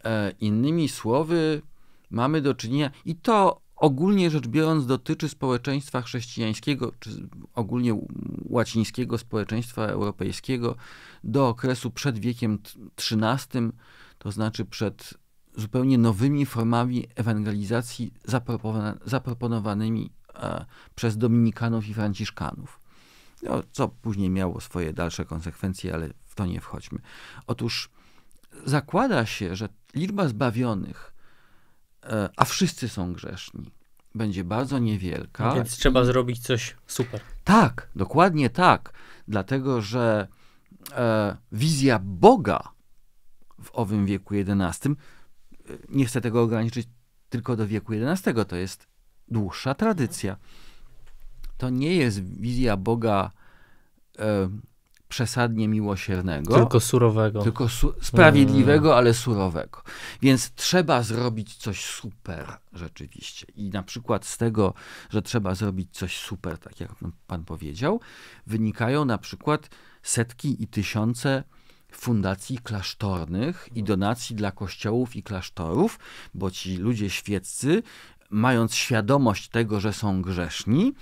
E, innymi słowy, mamy do czynienia, i to ogólnie rzecz biorąc dotyczy społeczeństwa chrześcijańskiego, czy ogólnie łacińskiego społeczeństwa europejskiego do okresu przed wiekiem XIII, to znaczy przed zupełnie nowymi formami ewangelizacji zaproponowanymi e, przez dominikanów i franciszkanów. No, co później miało swoje dalsze konsekwencje, ale w to nie wchodźmy. Otóż zakłada się, że liczba zbawionych E, a wszyscy są grzeszni, będzie bardzo niewielka. Więc trzeba zrobić coś super. Tak, dokładnie tak. Dlatego, że e, wizja Boga w owym wieku XI, e, nie chcę tego ograniczyć tylko do wieku XI, to jest dłuższa tradycja. To nie jest wizja Boga e, przesadnie miłosiernego. Tylko surowego. Tylko su sprawiedliwego, mm. ale surowego. Więc trzeba zrobić coś super rzeczywiście. I na przykład z tego, że trzeba zrobić coś super, tak jak pan powiedział, wynikają na przykład setki i tysiące fundacji klasztornych i donacji dla kościołów i klasztorów, bo ci ludzie świeccy, mając świadomość tego, że są grzeszni,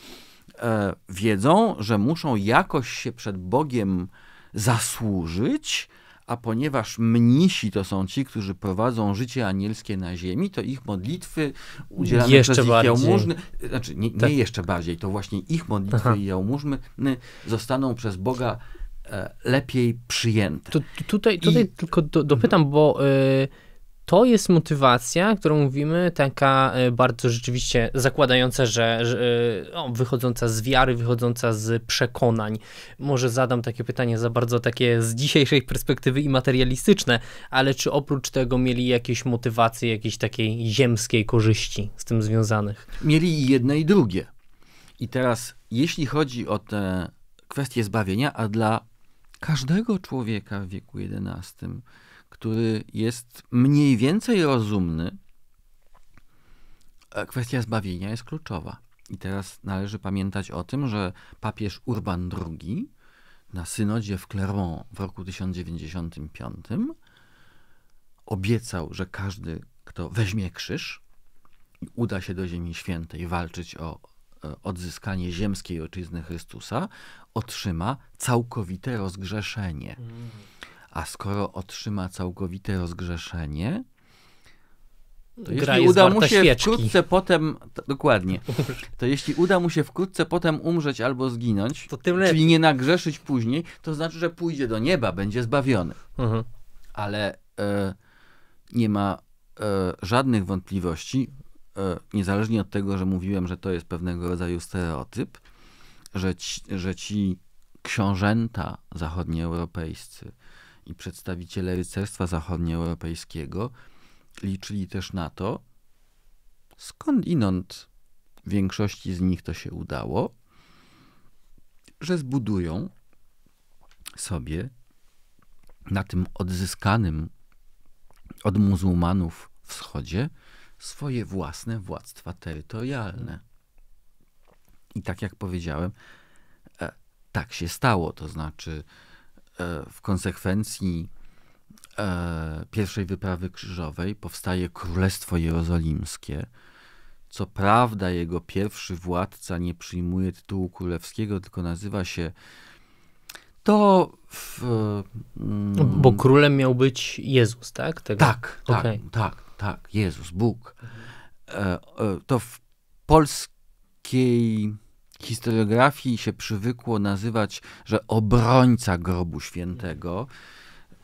e, wiedzą, że muszą jakoś się przed Bogiem zasłużyć, a ponieważ mnisi to są ci, którzy prowadzą życie anielskie na ziemi, to ich modlitwy udzielane jeszcze przez ich bardziej. jałmużny, znaczy nie, nie tak. jeszcze bardziej, to właśnie ich modlitwy Aha. i jałmużny zostaną przez Boga e, lepiej przyjęte. tutaj tutaj I... tylko do, dopytam, bo e, to jest motywacja, którą mówimy, taka e, bardzo rzeczywiście zakładająca, że, że no, wychodząca z wiary, wychodząca z przekonań. Może zadam takie pytanie za bardzo takie z dzisiejszej perspektywy i materialistyczne, ale czy oprócz tego mieli jakieś motywacje, jakiejś takiej ziemskiej korzyści z tym związanych? Mieli jedne i drugie. I teraz, jeśli chodzi o te kwestie zbawienia, a dla każdego człowieka w wieku XI który jest mniej więcej rozumny, e, kwestia zbawienia jest kluczowa. I teraz należy pamiętać o tym, że papież Urban II na synodzie w Clermont w roku 1095 obiecał, że każdy, kto weźmie krzyż i uda się do Ziemi Świętej walczyć o e, odzyskanie ziemskiej ojczyzny Chrystusa, otrzyma całkowite rozgrzeszenie. Mm. A skoro otrzyma całkowite rozgrzeszenie, to Gra jeśli uda mu się świeczki. wkrótce potem, to, dokładnie, to jeśli uda mu się wkrótce potem umrzeć albo zginąć, czyli nie nagrzeszyć później, to znaczy, że pójdzie do nieba, będzie zbawiony. Mhm. Ale e, nie ma e, żadnych wątpliwości, e, niezależnie od tego, że mówiłem, że to jest pewnego rodzaju stereotyp, że ci, że ci książęta zachodnioeuropejscy, i przedstawiciele rycerstwa zachodnioeuropejskiego liczyli też na to, skąd inąd większości z nich to się udało, że zbudują sobie na tym odzyskanym od muzułmanów wschodzie swoje własne władztwa terytorialne. I tak jak powiedziałem, e, tak się stało, to znaczy E, w konsekwencji e, pierwszej wyprawy krzyżowej powstaje Królestwo Jerozolimskie. Co prawda, jego pierwszy władca nie przyjmuje tytułu królewskiego, tylko nazywa się to. W, no, mm, Bo królem miał być Jezus, tak? Tego? Tak, okay. tak, tak, tak, Jezus, Bóg. E, to w polskiej historiografii się przywykło nazywać, że obrońca grobu świętego.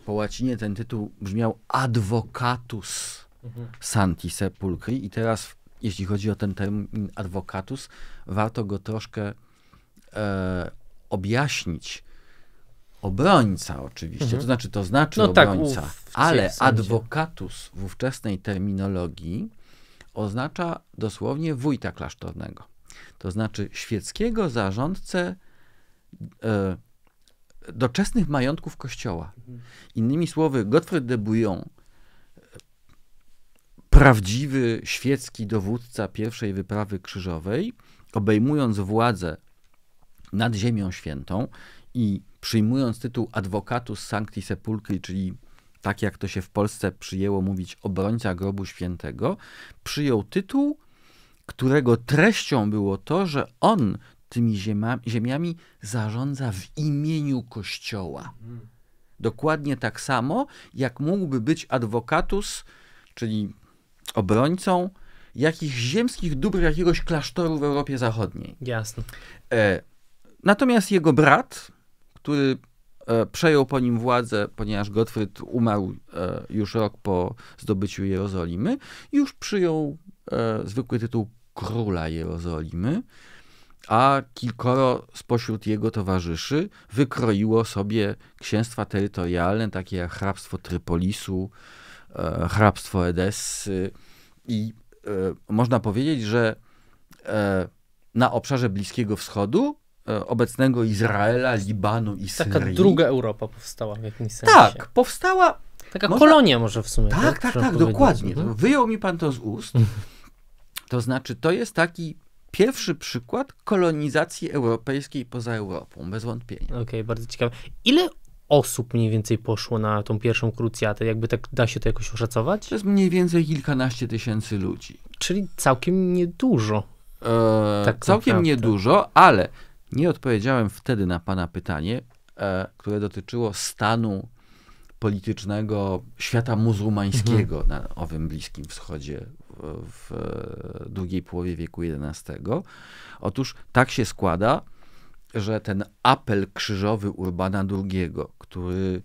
Po łacinie ten tytuł brzmiał advocatus mhm. santi sepulcri i teraz jeśli chodzi o ten termin advocatus, warto go troszkę e, objaśnić. Obrońca oczywiście, mhm. to znaczy to znaczy no tak, obrońca, tak, ale advocatus w ówczesnej terminologii oznacza dosłownie wójta klasztornego to znaczy świeckiego zarządcę e, doczesnych majątków kościoła. Mhm. Innymi słowy, Gottfried de Bouillon, e, prawdziwy świecki dowódca pierwszej wyprawy krzyżowej, obejmując władzę nad Ziemią Świętą i przyjmując tytuł advocatus sancti sepulcri, czyli tak jak to się w Polsce przyjęło mówić, obrońca grobu świętego, przyjął tytuł którego treścią było to, że on tymi ziemiami zarządza w imieniu Kościoła. Dokładnie tak samo, jak mógłby być adwokatus, czyli obrońcą jakichś ziemskich dóbr jakiegoś klasztoru w Europie Zachodniej. Jasne. E, natomiast jego brat, który e, przejął po nim władzę, ponieważ Gottfried umarł e, już rok po zdobyciu Jerozolimy, już przyjął e, zwykły tytuł króla Jerozolimy, a kilkoro spośród jego towarzyszy wykroiło sobie księstwa terytorialne, takie jak hrabstwo Trypolisu, e, hrabstwo Edessy i e, można powiedzieć, że e, na obszarze Bliskiego Wschodu e, obecnego Izraela, Libanu i Syrii. Taka druga Europa powstała w jakimś sensie. Tak, powstała Taka Można... kolonia może w sumie. Tak, tak, tak, tak dokładnie. Mhm. Wyjął mi pan to z ust. To znaczy, to jest taki pierwszy przykład kolonizacji europejskiej poza Europą, bez wątpienia. Okej, okay, bardzo ciekawe. Ile osób mniej więcej poszło na tą pierwszą krucjatę? Jakby tak da się to jakoś oszacować? To jest mniej więcej kilkanaście tysięcy ludzi. Czyli całkiem niedużo. Eee, tak całkiem naprawdę. niedużo, ale nie odpowiedziałem wtedy na pana pytanie, e, które dotyczyło stanu politycznego świata muzułmańskiego mhm. na owym Bliskim Wschodzie w drugiej połowie wieku XI. Otóż tak się składa, że ten apel krzyżowy Urbana II, który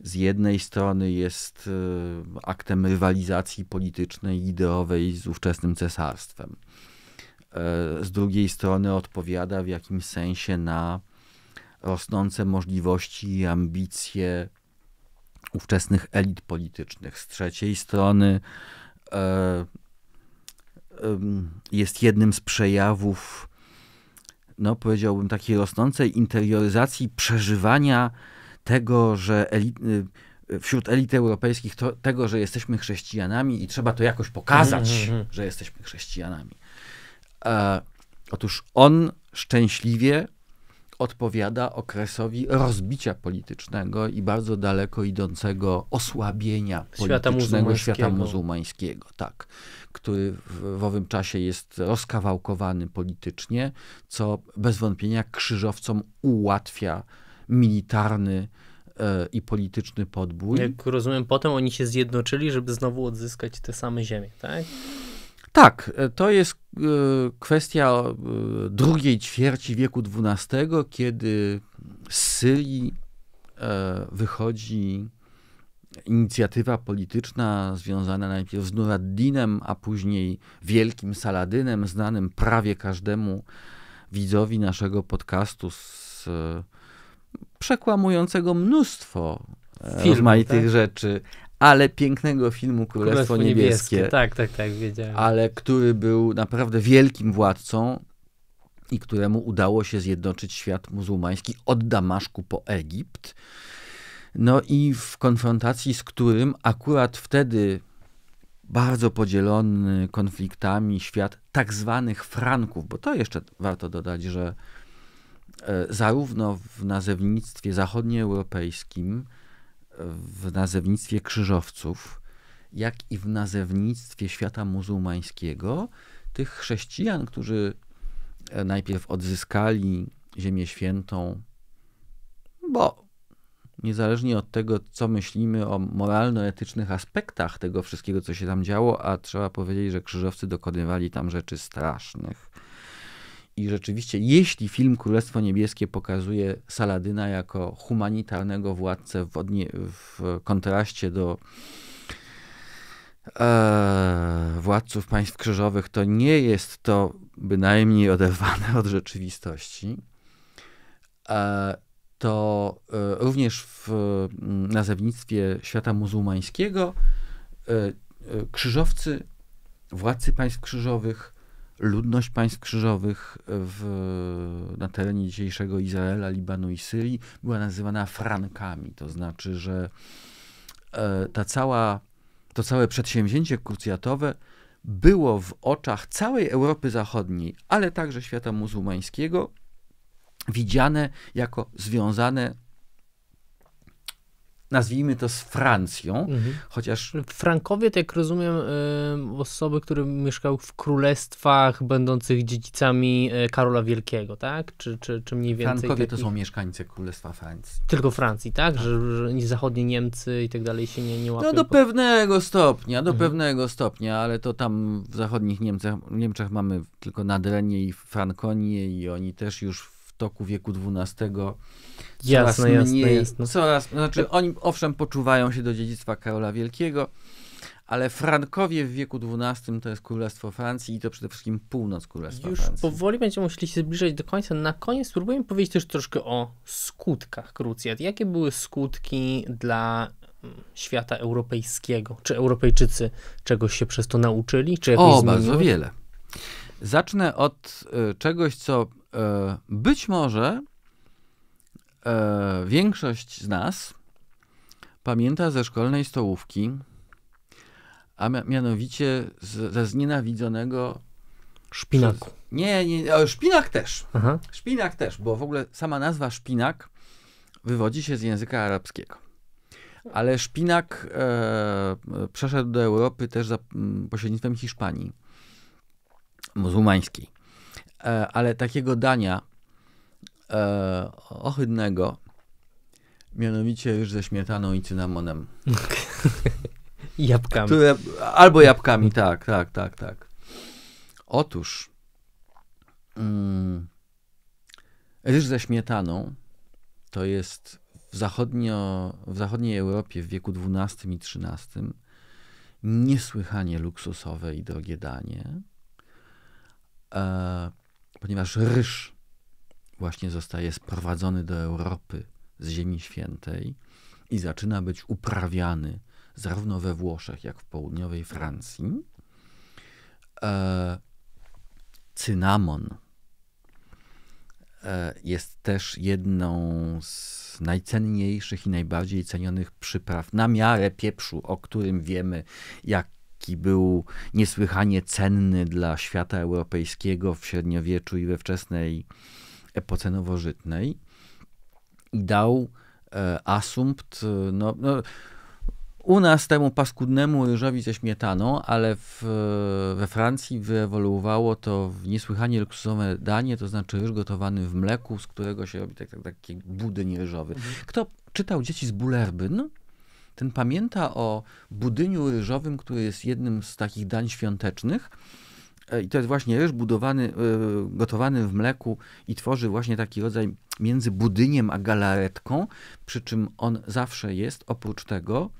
z jednej strony jest e, aktem rywalizacji politycznej i ideowej z ówczesnym cesarstwem, e, z drugiej strony odpowiada w jakimś sensie na rosnące możliwości i ambicje ówczesnych elit politycznych. Z trzeciej strony e, jest jednym z przejawów, no powiedziałbym, takiej rosnącej interioryzacji przeżywania tego, że elit, y, wśród elit europejskich to, tego, że jesteśmy chrześcijanami i trzeba to jakoś pokazać, mhm, mhm, mhm. że jesteśmy chrześcijanami. E, otóż on szczęśliwie odpowiada okresowi rozbicia politycznego i bardzo daleko idącego osłabienia świata politycznego muzułmańskiego. świata muzułmańskiego, tak, który w, w owym czasie jest rozkawałkowany politycznie, co bez wątpienia krzyżowcom ułatwia militarny e, i polityczny podbój. Jak rozumiem, potem oni się zjednoczyli, żeby znowu odzyskać te same ziemie, tak? Tak, e, to jest e, kwestia e, drugiej ćwierci wieku XII, kiedy z Syrii wychodzi inicjatywa polityczna związana najpierw z Nuraddinem, a później wielkim Saladynem, znanym prawie każdemu widzowi naszego podcastu z przekłamującego mnóstwo Film, rozmaitych tak? rzeczy ale pięknego filmu Królestwo, Królestwo Niebieskie, Niebieskie. Tak, tak, tak, wiedziałem. Ale który był naprawdę wielkim władcą i któremu udało się zjednoczyć świat muzułmański od Damaszku po Egipt. No i w konfrontacji z którym akurat wtedy bardzo podzielony konfliktami świat tak zwanych Franków, bo to jeszcze warto dodać, że e, zarówno w nazewnictwie zachodnioeuropejskim, w nazewnictwie krzyżowców, jak i w nazewnictwie świata muzułmańskiego, tych chrześcijan, którzy e, najpierw odzyskali Ziemię Świętą, bo niezależnie od tego, co myślimy o moralno-etycznych aspektach tego wszystkiego, co się tam działo, a trzeba powiedzieć, że krzyżowcy dokonywali tam rzeczy strasznych i rzeczywiście, jeśli film Królestwo Niebieskie pokazuje Saladyna jako humanitarnego władcę w, w kontraście do e, władców państw krzyżowych, to nie jest to bynajmniej oderwane od rzeczywistości. E, to e, również w mm, nazewnictwie świata muzułmańskiego e, e, krzyżowcy, władcy państw krzyżowych, ludność państw krzyżowych e, w, na terenie dzisiejszego Izraela, Libanu i Syrii była nazywana Frankami. To znaczy, że e, ta cała, to całe przedsięwzięcie krucjatowe było w oczach całej Europy Zachodniej, ale także świata muzułmańskiego, widziane jako związane nazwijmy to, z Francją, mhm. chociaż... Frankowie, tak jak rozumiem, osoby, które mieszkały w królestwach będących dziedzicami e, Karola Wielkiego, tak? Czy, czy, czy mniej więcej... Frankowie to są mieszkańcy Królestwa Francji. Tylko Francji, tak? tak. Że, że zachodnie Niemcy i tak dalej się nie, nie no, łapią? No do pewnego stopnia, do mhm. pewnego stopnia, ale to tam w zachodnich Niemcach, Niemczech mamy tylko Nadrenię i Frankonię i oni też już toku wieku XII. Coraz jasne, mniej, jasne, Coraz, znaczy oni owszem poczuwają się do dziedzictwa Karola Wielkiego, ale Frankowie w wieku XII to jest Królestwo Francji i to przede wszystkim północ Królestwa Już Francji. powoli będziemy musieli się zbliżać do końca. Na koniec spróbujemy powiedzieć też troszkę o skutkach krucjat. Jakie były skutki dla mm, świata europejskiego? Czy Europejczycy czegoś się przez to nauczyli? Czy o, zmieniły? bardzo wiele. Zacznę od y, czegoś, co E, być może e, większość z nas pamięta ze szkolnej stołówki, a mianowicie z, ze znienawidzonego szpinaku. Przez, nie, nie, szpinak też. Aha. Szpinak też, bo w ogóle sama nazwa szpinak wywodzi się z języka arabskiego. Ale szpinak e, przeszedł do Europy też za mm, pośrednictwem Hiszpanii muzułmańskiej. E, ale takiego dania e, ohydnego, mianowicie już ze śmietaną i cynamonem. jabłkami. Które, albo jabłkami, tak, tak, tak, tak. Otóż mm, ryż ze śmietaną to jest w, zachodnio, w zachodniej Europie w wieku XII i XIII niesłychanie luksusowe i drogie danie. E, ponieważ ryż właśnie zostaje sprowadzony do Europy z Ziemi Świętej i zaczyna być uprawiany zarówno we Włoszech, jak w południowej Francji. E, cynamon e, jest też jedną z najcenniejszych i najbardziej cenionych przypraw na miarę pieprzu, o którym wiemy, jak jaki był niesłychanie cenny dla świata europejskiego w średniowieczu i we wczesnej epoce nowożytnej i dał e, asumpt, e, no, no, u nas temu paskudnemu ryżowi ze śmietaną, ale w, we Francji wyewoluowało to w niesłychanie luksusowe danie, to znaczy ryż gotowany w mleku, z którego się robi tak, tak, taki budyń ryżowy. Mhm. Kto czytał Dzieci z Bullerby? No, ten pamięta o budyniu ryżowym, który jest jednym z takich dań świątecznych. E, I to jest właśnie ryż budowany, e, gotowany w mleku i tworzy właśnie taki rodzaj między budyniem a galaretką, przy czym on zawsze jest oprócz tego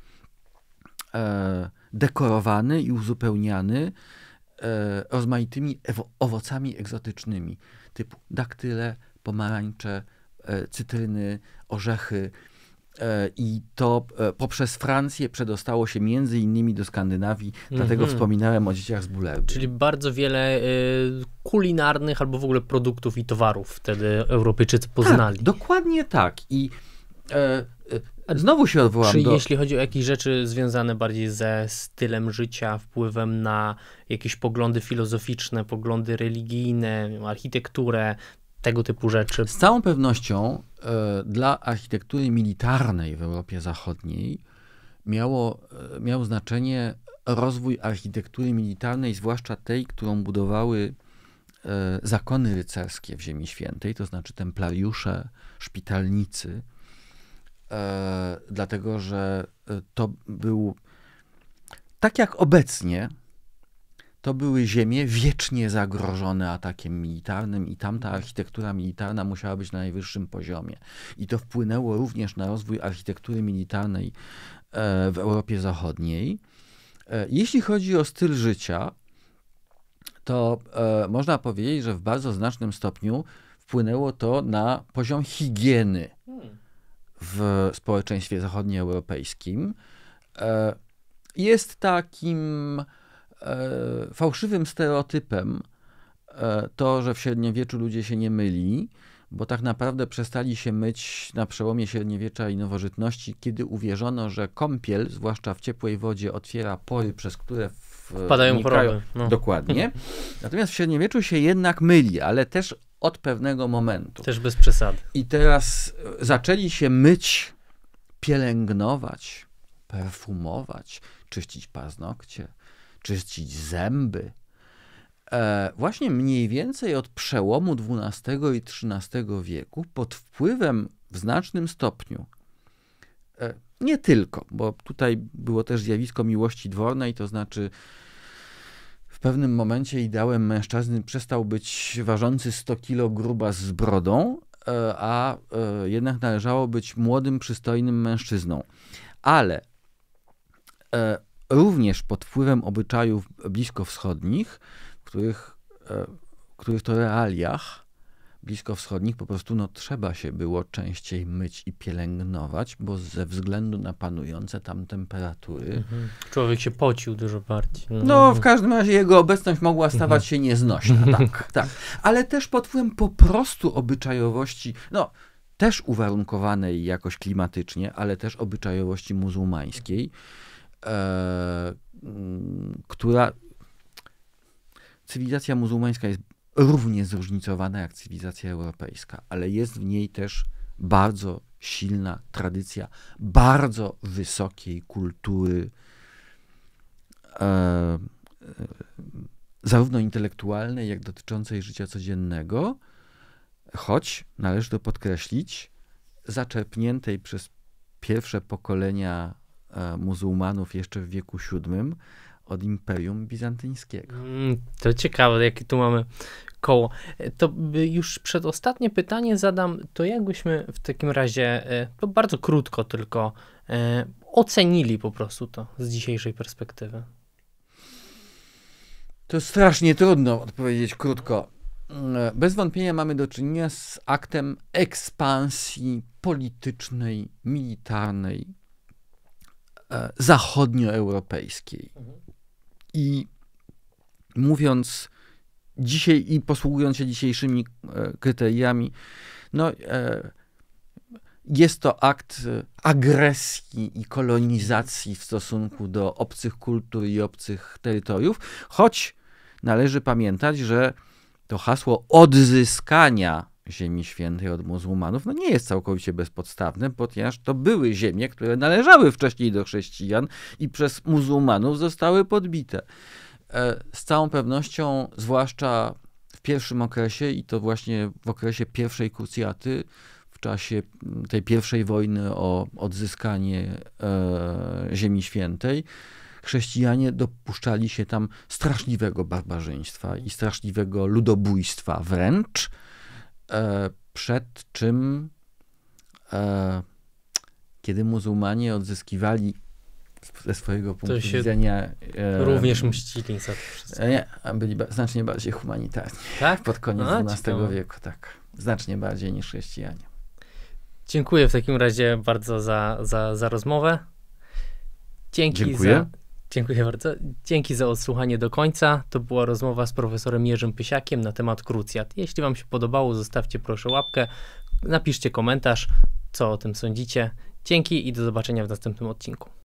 e, dekorowany i uzupełniany rozmaitymi owocami egzotycznymi typu daktyle, pomarańcze, cytryny, orzechy. E, i to e, poprzez Francję przedostało się między innymi do Skandynawii, dlatego mhm. wspominałem o dzieciach z Bulewy. Czyli bardzo wiele e, kulinarnych albo w ogóle produktów i towarów wtedy Europejczycy tak, poznali. Tak, dokładnie tak i e, Znowu się odwołam Czy do... jeśli chodzi o jakieś rzeczy związane bardziej ze stylem życia, wpływem na jakieś poglądy filozoficzne, poglądy religijne, architekturę, tego typu rzeczy. Z całą pewnością e, dla architektury militarnej w Europie Zachodniej miało, e, miał znaczenie rozwój architektury militarnej, zwłaszcza tej, którą budowały e, zakony rycerskie w Ziemi Świętej, to znaczy templariusze, szpitalnicy, e, dlatego że to był tak jak obecnie to były ziemie wiecznie zagrożone atakiem militarnym i tamta architektura militarna musiała być na najwyższym poziomie. I to wpłynęło również na rozwój architektury militarnej e, w Europie Zachodniej. E, jeśli chodzi o styl życia, to e, można powiedzieć, że w bardzo znacznym stopniu wpłynęło to na poziom higieny w społeczeństwie zachodnioeuropejskim. Jest takim E, fałszywym stereotypem e, to, że w średniowieczu ludzie się nie myli, bo tak naprawdę przestali się myć na przełomie średniowiecza i nowożytności, kiedy uwierzono, że kąpiel, zwłaszcza w ciepłej wodzie, otwiera pory, przez które wpadają choroby. No. Dokładnie. Natomiast w średniowieczu się jednak myli, ale też od pewnego momentu. Też bez przesady. I teraz zaczęli się myć, pielęgnować, perfumować, czyścić paznokcie, czyścić zęby. E, właśnie mniej więcej od przełomu XII i XIII wieku, pod wpływem w znacznym stopniu, e, nie tylko, bo tutaj było też zjawisko miłości dwornej, to znaczy w pewnym momencie ideałem mężczyzny przestał być ważący 100 kg gruba z brodą, e, a e, jednak należało być młodym, przystojnym mężczyzną. Ale e, również pod wpływem obyczajów bliskowschodnich, w których, e, w których to realiach bliskowschodnich po prostu no, trzeba się było częściej myć i pielęgnować, bo ze względu na panujące tam temperatury. Mhm. Człowiek się pocił dużo bardziej. No. no. w każdym razie jego obecność mogła stawać mhm. się nieznośna. Mhm. Tak, tak. Ale też pod wpływem po prostu obyczajowości, no też uwarunkowanej jakoś klimatycznie, ale też obyczajowości muzułmańskiej. E, mm, która cywilizacja muzułmańska jest równie zróżnicowana jak cywilizacja europejska, ale jest w niej też bardzo silna tradycja bardzo wysokiej kultury, e, e zarówno intelektualnej, jak dotyczącej życia codziennego, choć należy to podkreślić, zaczerpniętej przez pierwsze pokolenia E, muzułmanów jeszcze w wieku VII od Imperium Bizantyńskiego. Mm, to ciekawe, jakie tu mamy koło. E, to już przedostatnie pytanie zadam, to jakbyśmy w takim razie, e, to bardzo krótko tylko, ocenili po prostu to z dzisiejszej perspektywy? To strasznie trudno odpowiedzieć krótko. Mm, bez wątpienia mamy do czynienia z aktem ekspansji politycznej, militarnej E, zachodnioeuropejskiej. I mówiąc dzisiaj i posługując się dzisiejszymi e, kryteriami, no, e, jest to akt agresji i kolonizacji w stosunku do obcych kultur i obcych terytoriów, choć należy pamiętać, że to hasło odzyskania Ziemi Świętej od muzułmanów, no nie jest całkowicie bezpodstawne, ponieważ to były ziemie, które należały wcześniej do chrześcijan i przez muzułmanów zostały podbite. E, z całą pewnością, zwłaszcza w pierwszym okresie, i to właśnie w okresie pierwszej krucjaty, w czasie mm, tej pierwszej wojny o odzyskanie e, Ziemi Świętej, chrześcijanie dopuszczali się tam straszliwego barbarzyństwa i straszliwego ludobójstwa wręcz. E, przed czym, e, kiedy muzułmanie odzyskiwali ze swojego punktu widzenia. E, również mścili za to wszystko. Nie, byli znacznie bardziej humanitarni. Tak? Pod koniec A, XII ciekawe. wieku, tak. Znacznie bardziej niż chrześcijanie. Dziękuję w takim razie bardzo za, za, za rozmowę. Dzięki Dziękuję. za Dziękuję bardzo. Dzięki za odsłuchanie do końca. To była rozmowa z profesorem Jerzym Pysiakiem na temat krucjat. Jeśli Wam się podobało, zostawcie proszę łapkę, napiszcie komentarz, co o tym sądzicie. Dzięki i do zobaczenia w następnym odcinku.